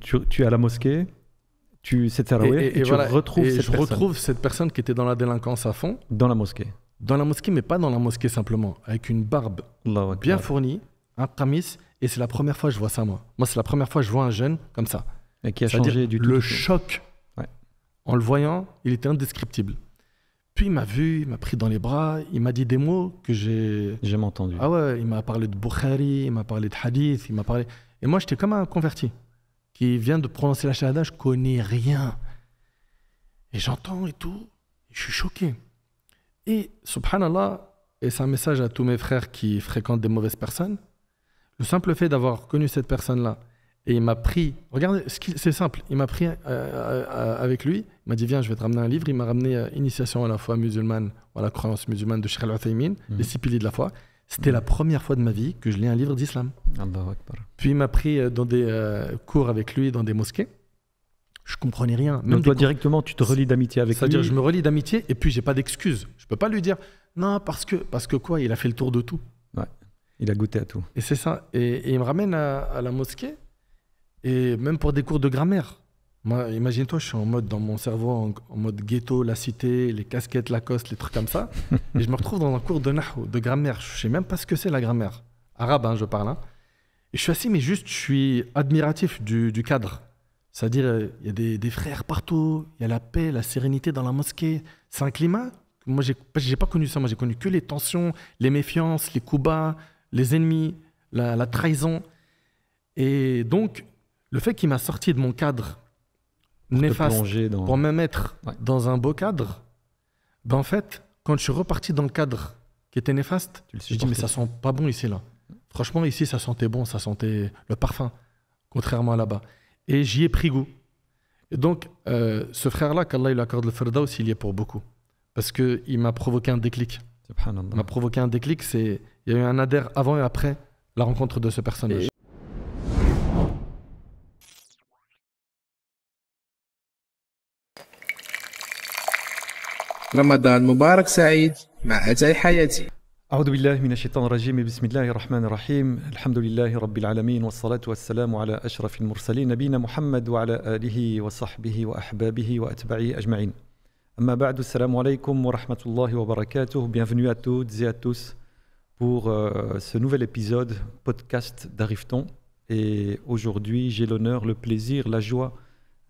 tu, es à la mosquée, tu, cette et, et, et, et tu retrouves cette je retrouve cette personne qui était dans la délinquance à fond. Dans la mosquée. Dans la mosquée, mais pas dans la mosquée simplement, avec une barbe bien fournie, un tamis, et c'est la première fois que je vois ça moi. Moi, c'est la première fois que je vois un jeune comme ça. Et qui a changé du tout. Le choc. En le voyant, il était indescriptible. Puis il m'a vu, il m'a pris dans les bras, il m'a dit des mots que j'ai. J'ai entendu. Ah ouais, il m'a parlé de Bukhari, il m'a parlé de Hadith, il m'a parlé. Et moi, j'étais comme un converti qui vient de prononcer la shahada, je connais rien. Et j'entends et tout, je suis choqué. Et subhanallah, et c'est un message à tous mes frères qui fréquentent des mauvaises personnes, le simple fait d'avoir connu cette personne-là, et il m'a pris, regardez, c'est simple, il m'a pris euh, euh, avec lui, il m'a dit viens, je vais te ramener un livre, il m'a ramené euh, Initiation à la foi musulmane, à la croyance musulmane de Sheikh al « les six piliers de la foi, c'était la première fois de ma vie que je lis un livre d'islam. Puis il m'a pris euh, dans des euh, cours avec lui dans des mosquées. Je comprenais rien. Même Donc toi directement, tu te relis d'amitié avec lui. dire je me relis d'amitié et puis j'ai pas d'excuse. Je peux pas lui dire non parce que parce que quoi, il a fait le tour de tout. Ouais. Il a goûté à tout. Et c'est ça. Et, il me ramène à la mosquée et même pour des cours de grammaire imagine-toi, je suis en mode dans mon cerveau, en, mode ghetto, la cité, les casquettes la Lacoste, les trucs comme ça. et je me retrouve dans un cours de de grammaire. Je ne sais même pas ce que c'est la grammaire. Arabe, hein, je parle. Hein. Et je suis assis, mais juste, je suis admiratif du, cadre. C'est-à-dire, il y a des, frères partout, il y a la paix, la sérénité dans la mosquée. C'est un climat. Moi, j'ai, n'ai pas connu ça. Moi, j'ai connu que les tensions, les méfiances, les coups bas, les ennemis, la, la trahison. Et donc, le fait qu'il m'a sorti de mon cadre pour néfaste, dans... pour me mettre dans un beau cadre, ben en fait, quand je suis reparti dans le cadre qui était néfaste, je dis mais ça sent pas bon ici là. Franchement ici ça sentait bon, ça sentait le parfum, contrairement à là-bas. Et j'y ai pris goût. Et donc euh, ce frère là, qu'Allah lui accorde le farda aussi, il y est pour beaucoup, parce que il m'a provoqué un déclic. Il m'a provoqué un déclic, c'est il y a eu un adhère avant et après la rencontre de ce personnage. رمضان مبارك سعيد مع أتاي حياتي أعوذ بالله من الشيطان الرجيم بسم الله الرحمن الرحيم الحمد لله رب العالمين والصلاة والسلام على أشرف المرسلين نبينا محمد وعلى آله وصحبه وأحبابه وأتباعه أجمعين أما بعد السلام عليكم ورحمة الله وبركاته Bienvenue à toutes et à tous pour euh, ce nouvel épisode podcast d'Arifton et aujourd'hui j'ai l'honneur, le plaisir, la joie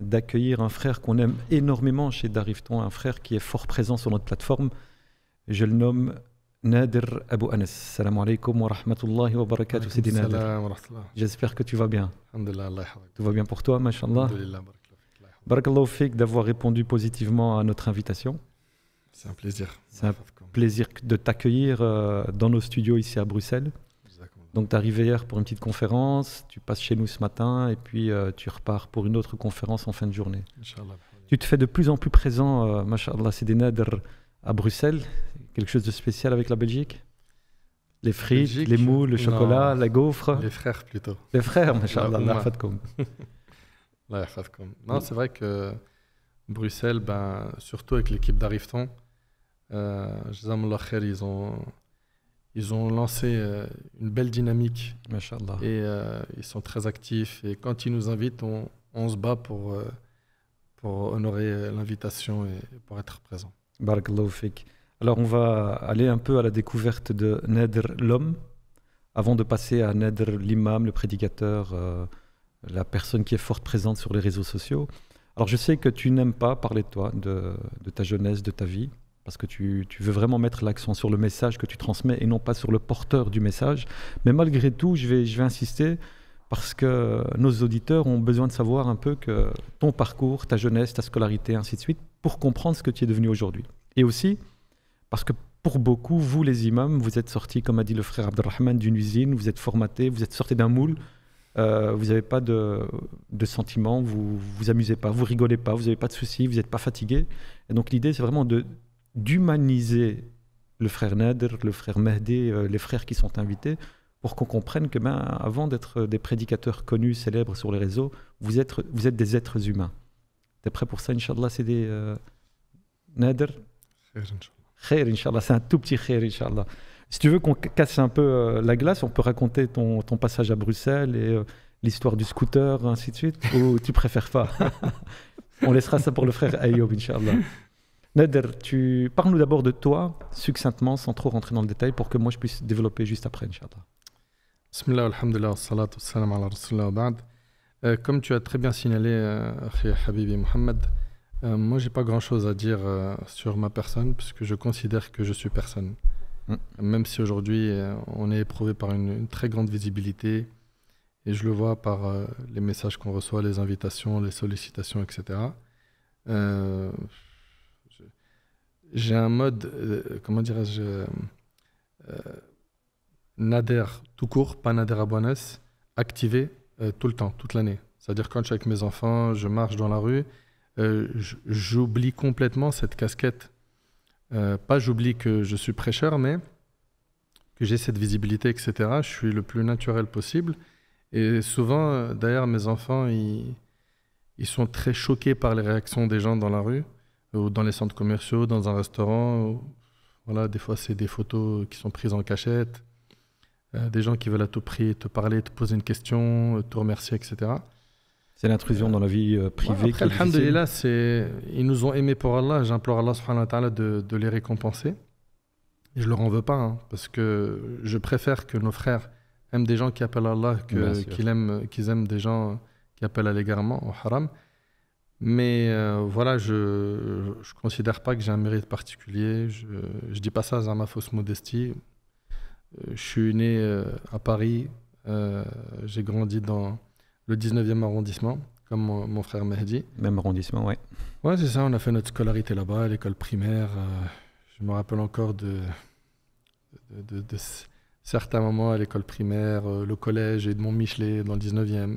d'accueillir un frère qu'on aime énormément chez Darifton, un frère qui est fort présent sur notre plateforme. Je le nomme Nadir Abu Anas. Salam alaikum wa rahmatullahi wa barakatuh. J'espère que tu vas bien. Tout va bien pour toi, mashallah. Barakallahu fik d'avoir répondu positivement à notre invitation. C'est un plaisir. C'est un plaisir de t'accueillir euh, dans nos studios ici à Bruxelles. Donc tu arrives hier pour une petite conférence, tu passes chez nous ce matin et puis euh, tu repars pour une autre conférence en fin de journée. Tu te fais de plus en plus présent, euh, c'est des à Bruxelles, quelque chose de spécial avec la Belgique Les frites, les moules, le chocolat, la gaufre Les frères plutôt. Les frères, machallah, la La Non, c'est vrai que Bruxelles, ben, surtout avec l'équipe d'Arifton, euh, ils ont ils ont lancé euh, une belle dynamique. Et euh, ils sont très actifs. Et quand ils nous invitent, on, se bat pour, euh, pour honorer l'invitation et pour être présent. Barakallahu Alors, on va aller un peu à la découverte de Nedr l'homme, avant de passer à Nedr l'imam, le prédicateur, la personne qui est forte présente sur les réseaux sociaux. Alors, je sais que tu n'aimes pas parler de toi, de ta jeunesse, de ta vie. Parce que tu, veux vraiment mettre l'accent sur le message que tu transmets et non pas sur le porteur du message. Mais malgré tout, je vais, je vais insister parce que nos auditeurs ont besoin de savoir un peu que ton parcours, ta jeunesse, ta scolarité, ainsi de suite, pour comprendre ce que tu es devenu aujourd'hui. Et aussi parce que pour beaucoup, vous les imams, vous êtes sortis, comme a dit le frère Abdelrahman, d'une usine, vous êtes formatés, vous êtes sortis d'un moule, euh, vous n'avez pas de, sentiments, vous vous amusez pas, vous rigolez pas, vous n'avez pas de soucis, vous n'êtes pas fatigué. Et donc l'idée, c'est vraiment de d'humaniser le frère Nader, le frère Mahdi, euh, les frères qui sont invités, pour qu'on comprenne que ben, avant d'être des prédicateurs connus, célèbres sur les réseaux, vous êtes, vous êtes des êtres humains. T'es prêt pour ça, Inch'Allah C'est euh, des. Nader Khair, Inch'Allah. C'est un tout petit khair, Inch'Allah. Si tu veux qu'on casse un peu euh, la glace, on peut raconter ton, passage à Bruxelles et l'histoire du scooter, ainsi de suite, ou tu préfères pas On laissera ça pour le frère Ayoub, Inch'Allah. Nader, tu parle-nous d'abord de toi, succinctement, sans trop rentrer dans le détail, pour que moi je puisse développer juste après, Inch'Allah. Bismillah, alhamdulillah, salat, salam ala wa ba'd. Euh, comme tu as très bien signalé, euh, Habibi Mohamed, euh, moi j'ai pas grand chose à dire sur ma personne, puisque je considère que je suis personne. Mm. Même si aujourd'hui on est éprouvé par une, très grande visibilité, et je le vois par les messages qu'on reçoit, les invitations, les sollicitations, etc. Euh, j'ai un mode, euh, comment dirais-je, euh, euh, Nader tout court, pas Nader Abouanes, activé tout le temps, toute l'année. C'est-à-dire quand je suis avec mes enfants, je marche dans la rue, j'oublie complètement cette casquette. pas j'oublie que je suis prêcheur, mais que j'ai cette visibilité, etc. Je suis le plus naturel possible. Et souvent, d'ailleurs, mes enfants, ils sont très choqués par les réactions des gens dans la rue ou dans les centres commerciaux, dans un restaurant. Voilà, des fois, c'est des photos qui sont prises en cachette, euh, des gens qui veulent à tout prix te parler, te poser une question, euh, te remercier, etc. C'est l'intrusion euh, dans la vie privée. Bah c'est ils nous ont aimés pour Allah. J'implore Allah subhanahu de, de, les récompenser. Je je leur en veux pas, hein, parce que je préfère que nos frères aiment des gens qui appellent Allah que qu'ils aiment, qu'ils aiment des gens qui appellent à l'égarement, au haram. Mais euh, voilà, je ne considère pas que j'ai un mérite particulier. Je ne dis pas ça dans ma fausse modestie. Euh, je suis né euh, à Paris. j'ai grandi dans le 19e arrondissement, comme mon, frère frère Mehdi. Même arrondissement, oui. Oui, c'est ça. On a fait notre scolarité là-bas, à l'école primaire. je me rappelle encore de, de, certains moments à l'école primaire, le collège et de Michelet dans le 19e.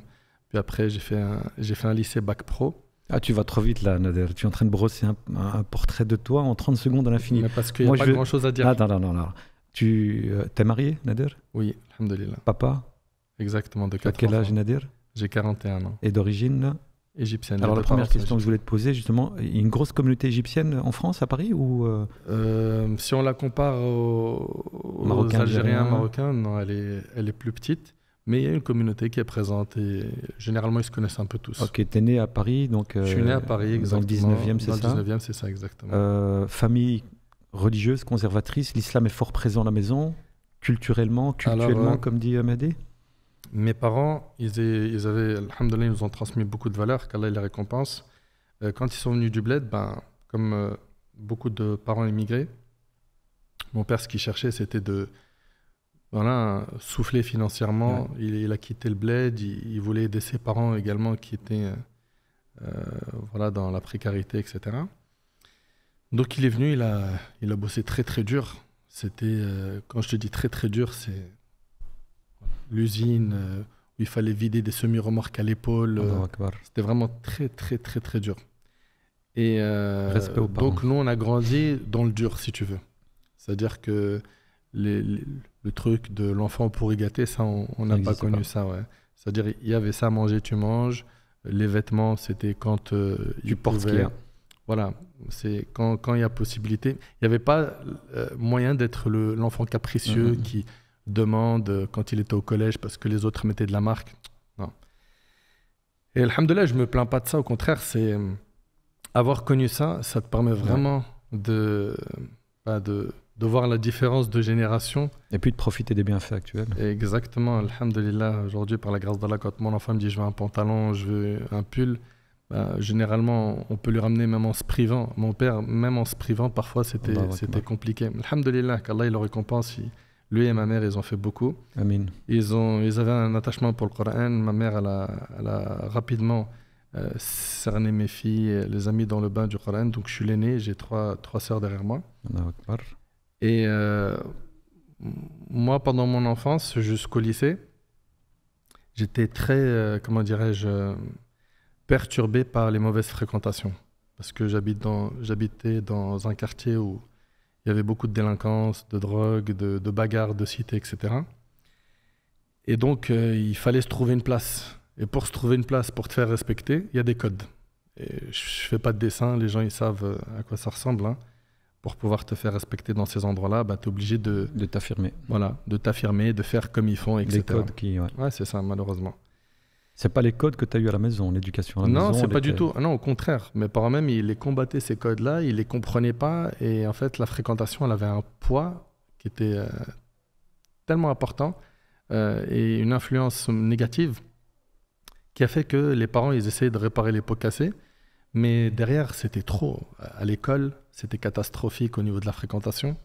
Puis après, j'ai fait, j'ai fait un lycée bac pro. Ah, tu vas trop vite là, Nader. Tu es en train de brosser un, portrait de toi en 30 secondes à l'infini. Parce qu'il n'y a pas grand chose à dire. non, non, non, non. Tu euh, t'es marié, Nader Oui, Alhamdoulilah. Papa Exactement, de quel âge, Nader J'ai 41 ans. Et d'origine Égyptienne. Alors, la première question que je voulais te poser, justement, il y a une grosse communauté égyptienne en France, à Paris ou euh, euh, Si on la compare aux, Marocain, Algériens, hein. Marocains, elle est, elle est plus petite. Mais il y a une communauté qui est présente et généralement ils se connaissent un peu tous. Ok, tu es né à Paris, donc. je suis né à euh, Paris, exactement. Dans le 19e, c'est ça c'est ça, exactement. Euh, famille religieuse, conservatrice, l'islam est fort présent à la maison, culturellement, culturellement, euh, comme dit Amadé Mes parents, ils, avaient, nous ont transmis beaucoup de valeurs, qu'Allah les récompense. quand ils sont venus du bled, ben, comme beaucoup de parents immigrés, mon père, ce qu'il cherchait, c'était de voilà, soufflé financièrement. Il, a quitté le bled. Il, voulait aider ses parents également qui étaient euh, euh, voilà, dans la précarité, etc. Donc il est venu, il a, il a bossé très très dur. C'était, euh, quand je te dis très très dur, c'est l'usine où il fallait vider des semi-remorques à l'épaule. C'était vraiment très très très très dur. Et donc nous on a grandi dans le dur si tu veux. C'est-à-dire que les, le truc de l'enfant pourri gâté, ça, on n'a pas connu ça. Ouais. C'est-à-dire, il y avait ça manger, tu manges. Les vêtements, c'était quand euh, du tu portes hein. Voilà, c'est quand il y a possibilité. Il n'y avait pas euh, moyen d'être l'enfant capricieux mm-hmm. qui demande euh, quand il était au collège parce que les autres mettaient de la marque. Non. Et alhamdoulilah, je ne me plains pas de ça. Au contraire, c'est avoir connu ça, ça te permet vraiment de, bah, de de voir la différence de génération. Et puis de profiter des bienfaits actuels. Exactement, alhamdulillah, aujourd'hui, par la grâce de Allah, quand mon enfant me dit je veux un pantalon, je veux un pull, bah, généralement, on peut lui ramener même en se privant. Mon père, même en se privant, parfois, c'était, c'était compliqué. Alhamdulillah, qu'Allah le récompense. lui et ma mère, ils ont fait beaucoup. Amin. Ils, ont, ils avaient un attachement pour le Coran. Ma mère, elle a, rapidement euh, cerné mes filles, les amis dans le bain du Coran. Donc, je suis l'aîné, j'ai trois, trois sœurs derrière moi. Et euh, moi, pendant mon enfance, jusqu'au lycée, j'étais très, euh, comment dirais-je, perturbé par les mauvaises fréquentations. Parce que j'habitais dans, un quartier où il y avait beaucoup de délinquance, de drogue, de, bagarres, de cités, etc. Et donc, euh, il fallait se trouver une place. Et pour se trouver une place, pour te faire respecter, il y a des codes. Et je ne fais pas de dessin, les gens ils savent à quoi ça ressemble. Hein pour pouvoir te faire respecter dans ces endroits-là, bah, tu es obligé de, de t'affirmer. Voilà, de t'affirmer, de faire comme ils font, etc. Les qui. c'est ça, malheureusement. C'est pas les codes que tu as eu à la maison, l'éducation à la maison. Non, c'est pas du tout. Ah non, au contraire. Mes parents même, ils les combattaient ces codes-là, ils les comprenaient pas. Et en fait, la fréquentation, elle avait un poids qui était euh, tellement important euh, et une influence négative qui a fait que les parents, ils essayaient de réparer les pots cassés. Mais derrière, c'était trop. À l'école, c'était catastrophique au niveau de la fréquentation.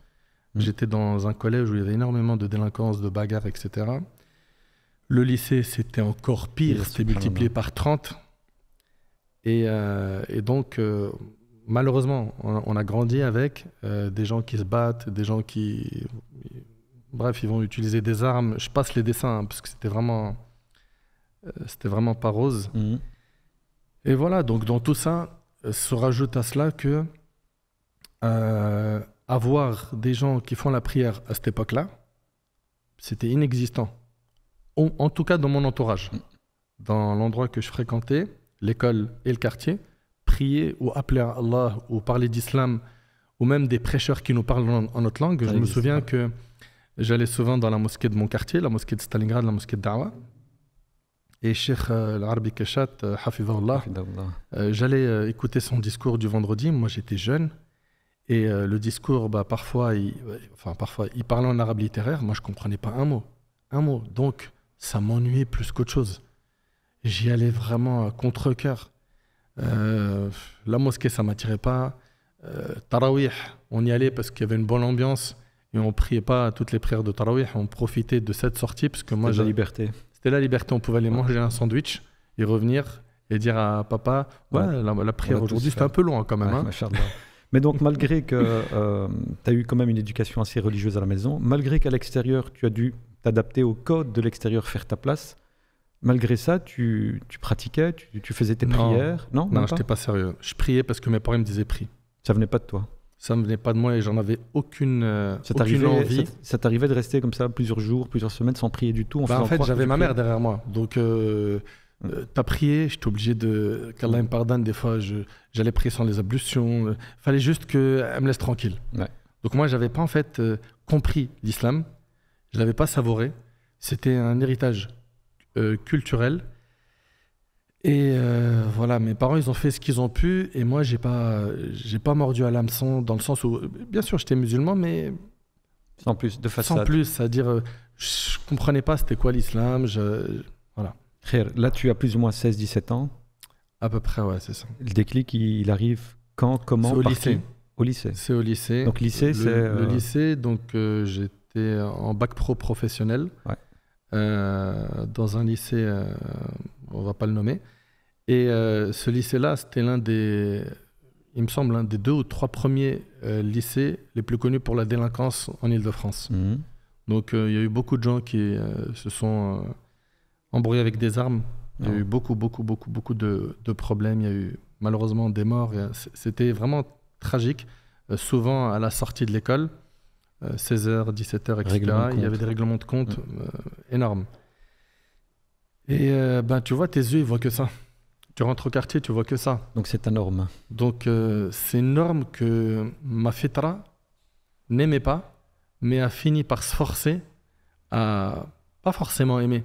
Mm. J'étais dans un collège où il y avait énormément de délinquance, de bagarres, etc. Le lycée, c'était encore pire, c'était multiplié par 30. Et, euh, et donc, euh, malheureusement, on, a grandi avec euh, des gens qui se battent, des gens qui... Bref, ils vont utiliser des armes. Je passe les dessins, hein, parce que c'était vraiment... c'était vraiment pas rose. Mm. Et voilà, donc dans tout ça, se rajoute à cela que euh, avoir des gens qui font la prière à cette époque-là, c'était inexistant. En, tout cas, dans mon entourage, mm. dans l'endroit que je fréquentais, l'école et le quartier, prier ou appeler à Allah ou parler d'islam ou même des prêcheurs qui nous parlent en, notre langue. je me souviens que j'allais souvent dans la mosquée de mon quartier, la mosquée de Stalingrad, la mosquée de Dawa. Et Cheikh al-Arabi euh, Keshat, euh, j'allais écouter son discours du vendredi. Moi, j'étais jeune. Et euh, le discours, bah, parfois, il, enfin, parfois, il parlait en arabe littéraire. Moi, je ne comprenais pas un mot. Un mot. Donc, ça m'ennuyait plus qu'autre chose. J'y allais vraiment à contre-coeur. Euh, la mosquée, ça ne m'attirait pas. Euh, tarawih, on y allait parce qu'il y avait une bonne ambiance et on priait pas toutes les prières de Tarawih. On profitait de cette sortie parce que moi, la liberté. C'était la liberté. On pouvait aller manger un sandwich et revenir et dire à papa, ouais, La, prière aujourd'hui, c'est un peu long quand même. hein. Mais donc, malgré que euh, tu as eu quand même une éducation assez religieuse à la maison, malgré qu'à l'extérieur, tu as dû t'adapter au code de l'extérieur, faire ta place, malgré ça, tu, pratiquais, tu, faisais tes prières Non, non, je n'étais pas sérieux. Je priais parce que mes parents me disaient prie. Ça venait pas de toi ça ne venait pas de moi et j'en avais aucune, euh, envie. Ça, t'arrivait de rester comme ça plusieurs jours, plusieurs semaines sans prier du tout En, bah, fait, j'avais ma mère derrière moi. Donc, euh, Mm. Euh, t'as prié, j'étais obligé de. Qu'Allah me pardonne, des fois, j'allais prier sans les ablutions. Il euh, fallait juste qu'elle me laisse tranquille. Donc, moi, j'avais pas en fait euh, compris l'islam. Je l'avais pas savouré. C'était un héritage culturel. Et voilà, mes parents, ils ont fait ce qu'ils ont pu. Et moi, j'ai pas, j'ai pas mordu à l'hameçon dans le sens où, bien sûr, j'étais musulman, mais. Sans plus, de façade. Sans plus, c'est-à-dire, je comprenais pas c'était quoi l'islam. Je... Voilà. Là, tu as plus ou moins 16-17 ans. À peu près, ouais, c'est ça. Le déclic, il, arrive quand, comment Au lycée. Au lycée. C'est au lycée. Donc lycée, c'est. Le euh, lycée, donc euh, j'étais en bac pro professionnel euh, dans un lycée, on va pas le nommer. Et ce lycée-là, c'était l'un des, il me semble, l'un des deux ou trois premiers lycées les plus connus pour la délinquance en ile de france mhm. Donc il y a eu beaucoup de gens qui se sont embrouillé avec des armes. Il y a eu beaucoup, beaucoup, beaucoup, beaucoup de, problèmes. Il y a eu malheureusement des morts. C'était vraiment tragique. Euh, souvent à la sortie de l'école, 16h, 17h, etc., il y avait des règlements de compte euh, énormes. Et euh, ben, tu vois, tes yeux, ils voient que ça. Tu rentres au quartier, tu vois que ça. Donc c'est énorme. Donc c'est une que ma fitra n'aimait pas, mais a fini par se forcer à pas forcément aimer.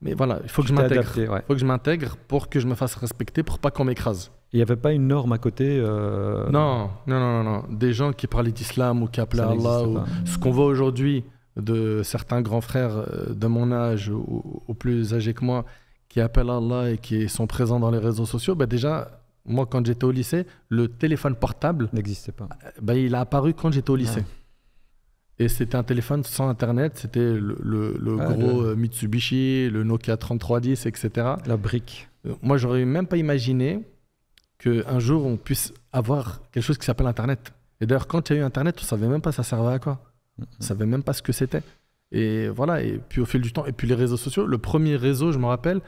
Mais voilà, il faut que je m'intègre. Il faut que je m'intègre pour que je me fasse respecter, pour pas qu'on m'écrase. Il n'y avait pas une norme à côté euh, non, non, non, non, Des gens qui parlaient d'islam ou qui appelaient Allah. Ce qu'on voit aujourd'hui de certains grands frères euh, de mon âge ou, plus âgés que moi qui appellent Allah et qui sont présents dans les réseaux sociaux, bah, déjà, moi, quand j'étais au lycée, le téléphone portable n'existait pas. Bah, il a apparu quand j'étais au lycée. Et c'était un téléphone sans Internet, c'était le, ah, gros euh, Mitsubishi, le Nokia 3310, etc. La brique. Euh, moi, j'aurais même pas imaginé qu'un jour, on puisse avoir quelque chose qui s'appelle Internet. Et d'ailleurs, quand il y a eu Internet, on ne savait même pas ça servait à quoi. On ne savait même pas ce que c'était. Et voilà, et puis au fil du temps, et puis les réseaux sociaux, le premier réseau, je me rappelle,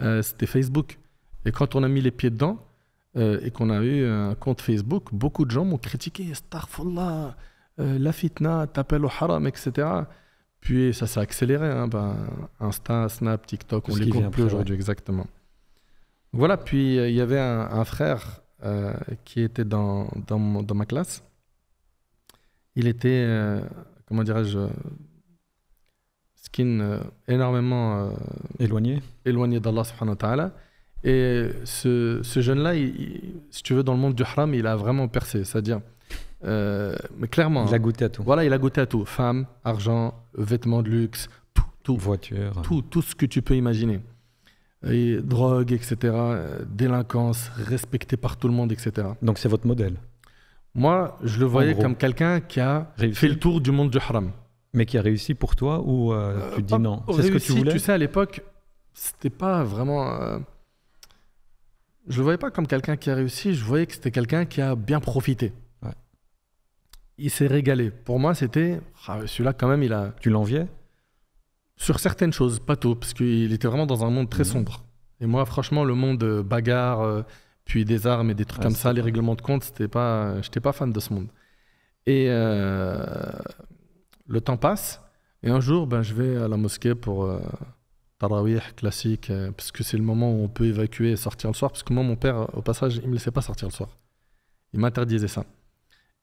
euh, c'était Facebook. Et quand on a mis les pieds dedans, et qu'on a eu un compte Facebook, beaucoup de gens m'ont critiqué, Starfallah, euh, la fitna, t'appelles au haram, etc. Puis ça s'est accéléré. Hein, ben, Insta, Snap, TikTok, on on les compte plus aujourd'hui, exactement. Voilà, puis euh, il y avait un, frère euh, qui était dans, dans, ma classe. Il était, comment dirais-je, skin énormément éloigné, éloigné d'Allah subhanahu wa ta'ala. Et ce, ce jeune-là, si tu veux, dans le monde du haram, il a vraiment percé. C'est-à-dire, euh, mais clairement. Il a goûté à tout. Voilà, il a goûté à tout. Femme, argent, vêtements de luxe, tout. Voiture. Tout, tout ce que tu peux imaginer. Et drogue, etc. Euh, délinquance, respecté par tout le monde, etc. Donc c'est votre modèle Moi, je le voyais comme quelqu'un qui a fait le tour du monde du haram. Mais qui a réussi pour toi ou euh, tu dis non C'est que tu Tu sais, à l'époque, c'était pas vraiment je le voyais pas comme quelqu'un qui a réussi, je voyais que c'était quelqu'un qui a bien profité il s'est régalé. Pour moi, c'était ah, celui-là quand même, il a. Tu l'enviais Sur certaines choses, pas tout, parce qu'il était vraiment dans un monde très mhm. sombre. Et moi, franchement, le monde euh, bagarre, euh, puis des armes et des trucs comme ça, les règlements de compte, c'était pas, j'étais pas fan de ce monde. Et euh, le temps passe. Et un jour, ben, je vais à la mosquée pour euh, classique, parce que c'est le moment où on peut évacuer et sortir le soir. Parce que moi, mon père, au passage, il me laissait pas sortir le soir. Il m'interdisait ça.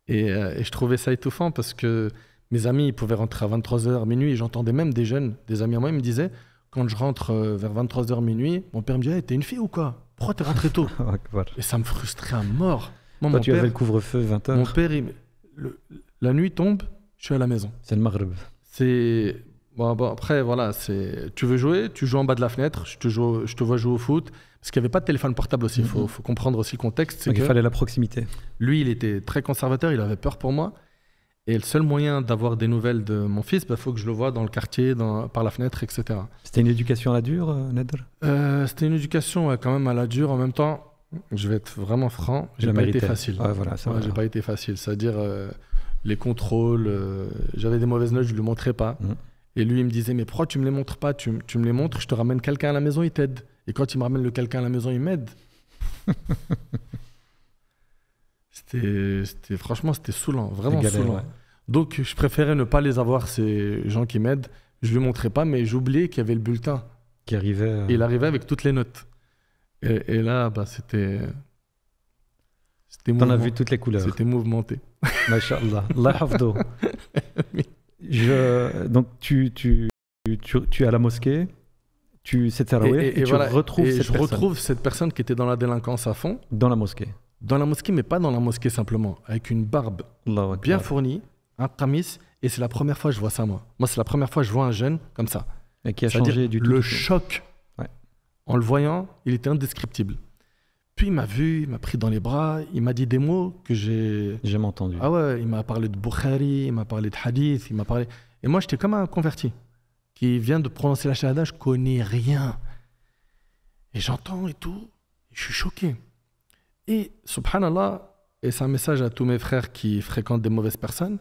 Euh, et, je trouvais ça étouffant parce que mes amis, ils pouvaient rentrer à 23h minuit. J'entendais même des jeunes, des amis à moi, ils me disaient quand je rentre euh, vers 23h minuit, mon père me dit eh, T'es une fille ou quoi Pourquoi t'es rentré tôt Et ça me frustrait à mort. Moi, Toi, tu avais le couvre-feu 20h Mon père, la nuit tombe, je suis à la maison. C'est le Maghreb. C'est. Bon, bon, après, voilà, c'est. Tu veux jouer, tu joues en bas de la fenêtre, je te, joue... je te vois jouer au foot parce qu'il n'y avait pas de téléphone portable aussi. Il mhm. faut, comprendre aussi le contexte. Donc il fallait la proximité. Lui, il était très conservateur, il avait peur pour moi. Et le seul moyen d'avoir des nouvelles de mon fils, il bah, faut que je le vois dans le quartier, par la fenêtre, etc. C'était une éducation à la dure, euh, Ned. Euh, c'était une éducation quand même à la dure. En même temps, je vais être vraiment franc, j'ai pas été facile. voilà, j'ai pas été facile. C'est-à-dire euh, les contrôles, j'avais des mauvaises notes, je le montrais pas. Mhm. Et lui, il me disait, mais pourquoi tu me les montres pas tu, tu me les montres, je te ramène quelqu'un à la maison, il t'aide. Et quand il me ramène le quelqu'un à la maison, il m'aide. c'était, franchement, c'était saoulant, vraiment saoulant. Donc, je préférais ne pas les avoir, ces gens qui m'aident. Je lui montrais pas, mais j'oubliais qu'il y avait le bulletin. Qui arrivait. Euh, il arrivait avec toutes les notes. Et, là, bah, c'était. C'était T'en as vu toutes les couleurs. C'était mouvementé. Masha'Allah. Je... Donc, tu, tu, tu, tu es à la mosquée tu sais et, et, tu retrouves cette je personne. retrouve cette personne qui était dans la délinquance à fond. Dans la mosquée. Dans la mosquée, mais pas dans la mosquée simplement, avec une barbe bien fournie, un tamis, et c'est la première fois que je vois ça moi. Moi, c'est la première fois que je vois un jeune comme ça. Et qui a changé du tout. Le choc. En le voyant, il était indescriptible. Puis il m'a vu, il m'a pris dans les bras, il m'a dit des mots que j'ai. J'ai entendu. Ah ouais, il m'a parlé de Bukhari, il m'a parlé de Hadith, il m'a parlé. Et moi, j'étais comme un converti qui vient de prononcer la Shahada, je connais rien. Et j'entends et tout, je suis choqué. Et subhanallah, et c'est un message à tous mes frères qui fréquentent des mauvaises personnes,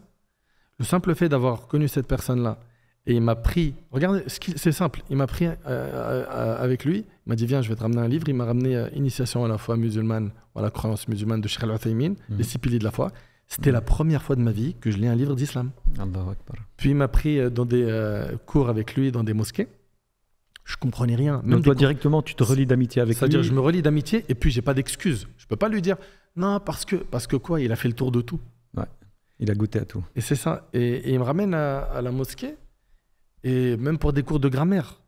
le simple fait d'avoir connu cette personne-là, et il m'a pris, regardez, c'est simple, il m'a pris euh, euh, avec lui, il m'a dit viens, je vais te ramener un livre, il m'a ramené euh, Initiation à la foi musulmane, à la croyance musulmane de Sheikh al-Uthaymin, mhm. les six piliers de la foi, c'était la première fois de ma vie que je lis un livre d'islam. Puis il m'a pris euh, dans des euh, cours avec lui dans des mosquées. Je comprenais rien. Donc toi directement, tu te relis d'amitié avec lui. C'est-à-dire, je me relis d'amitié et puis j'ai pas d'excuse. Je peux pas lui dire non parce que parce que quoi, il a fait le tour de tout. Il a goûté à tout. Et c'est ça. Et, il me ramène à, à la mosquée et même pour des cours de grammaire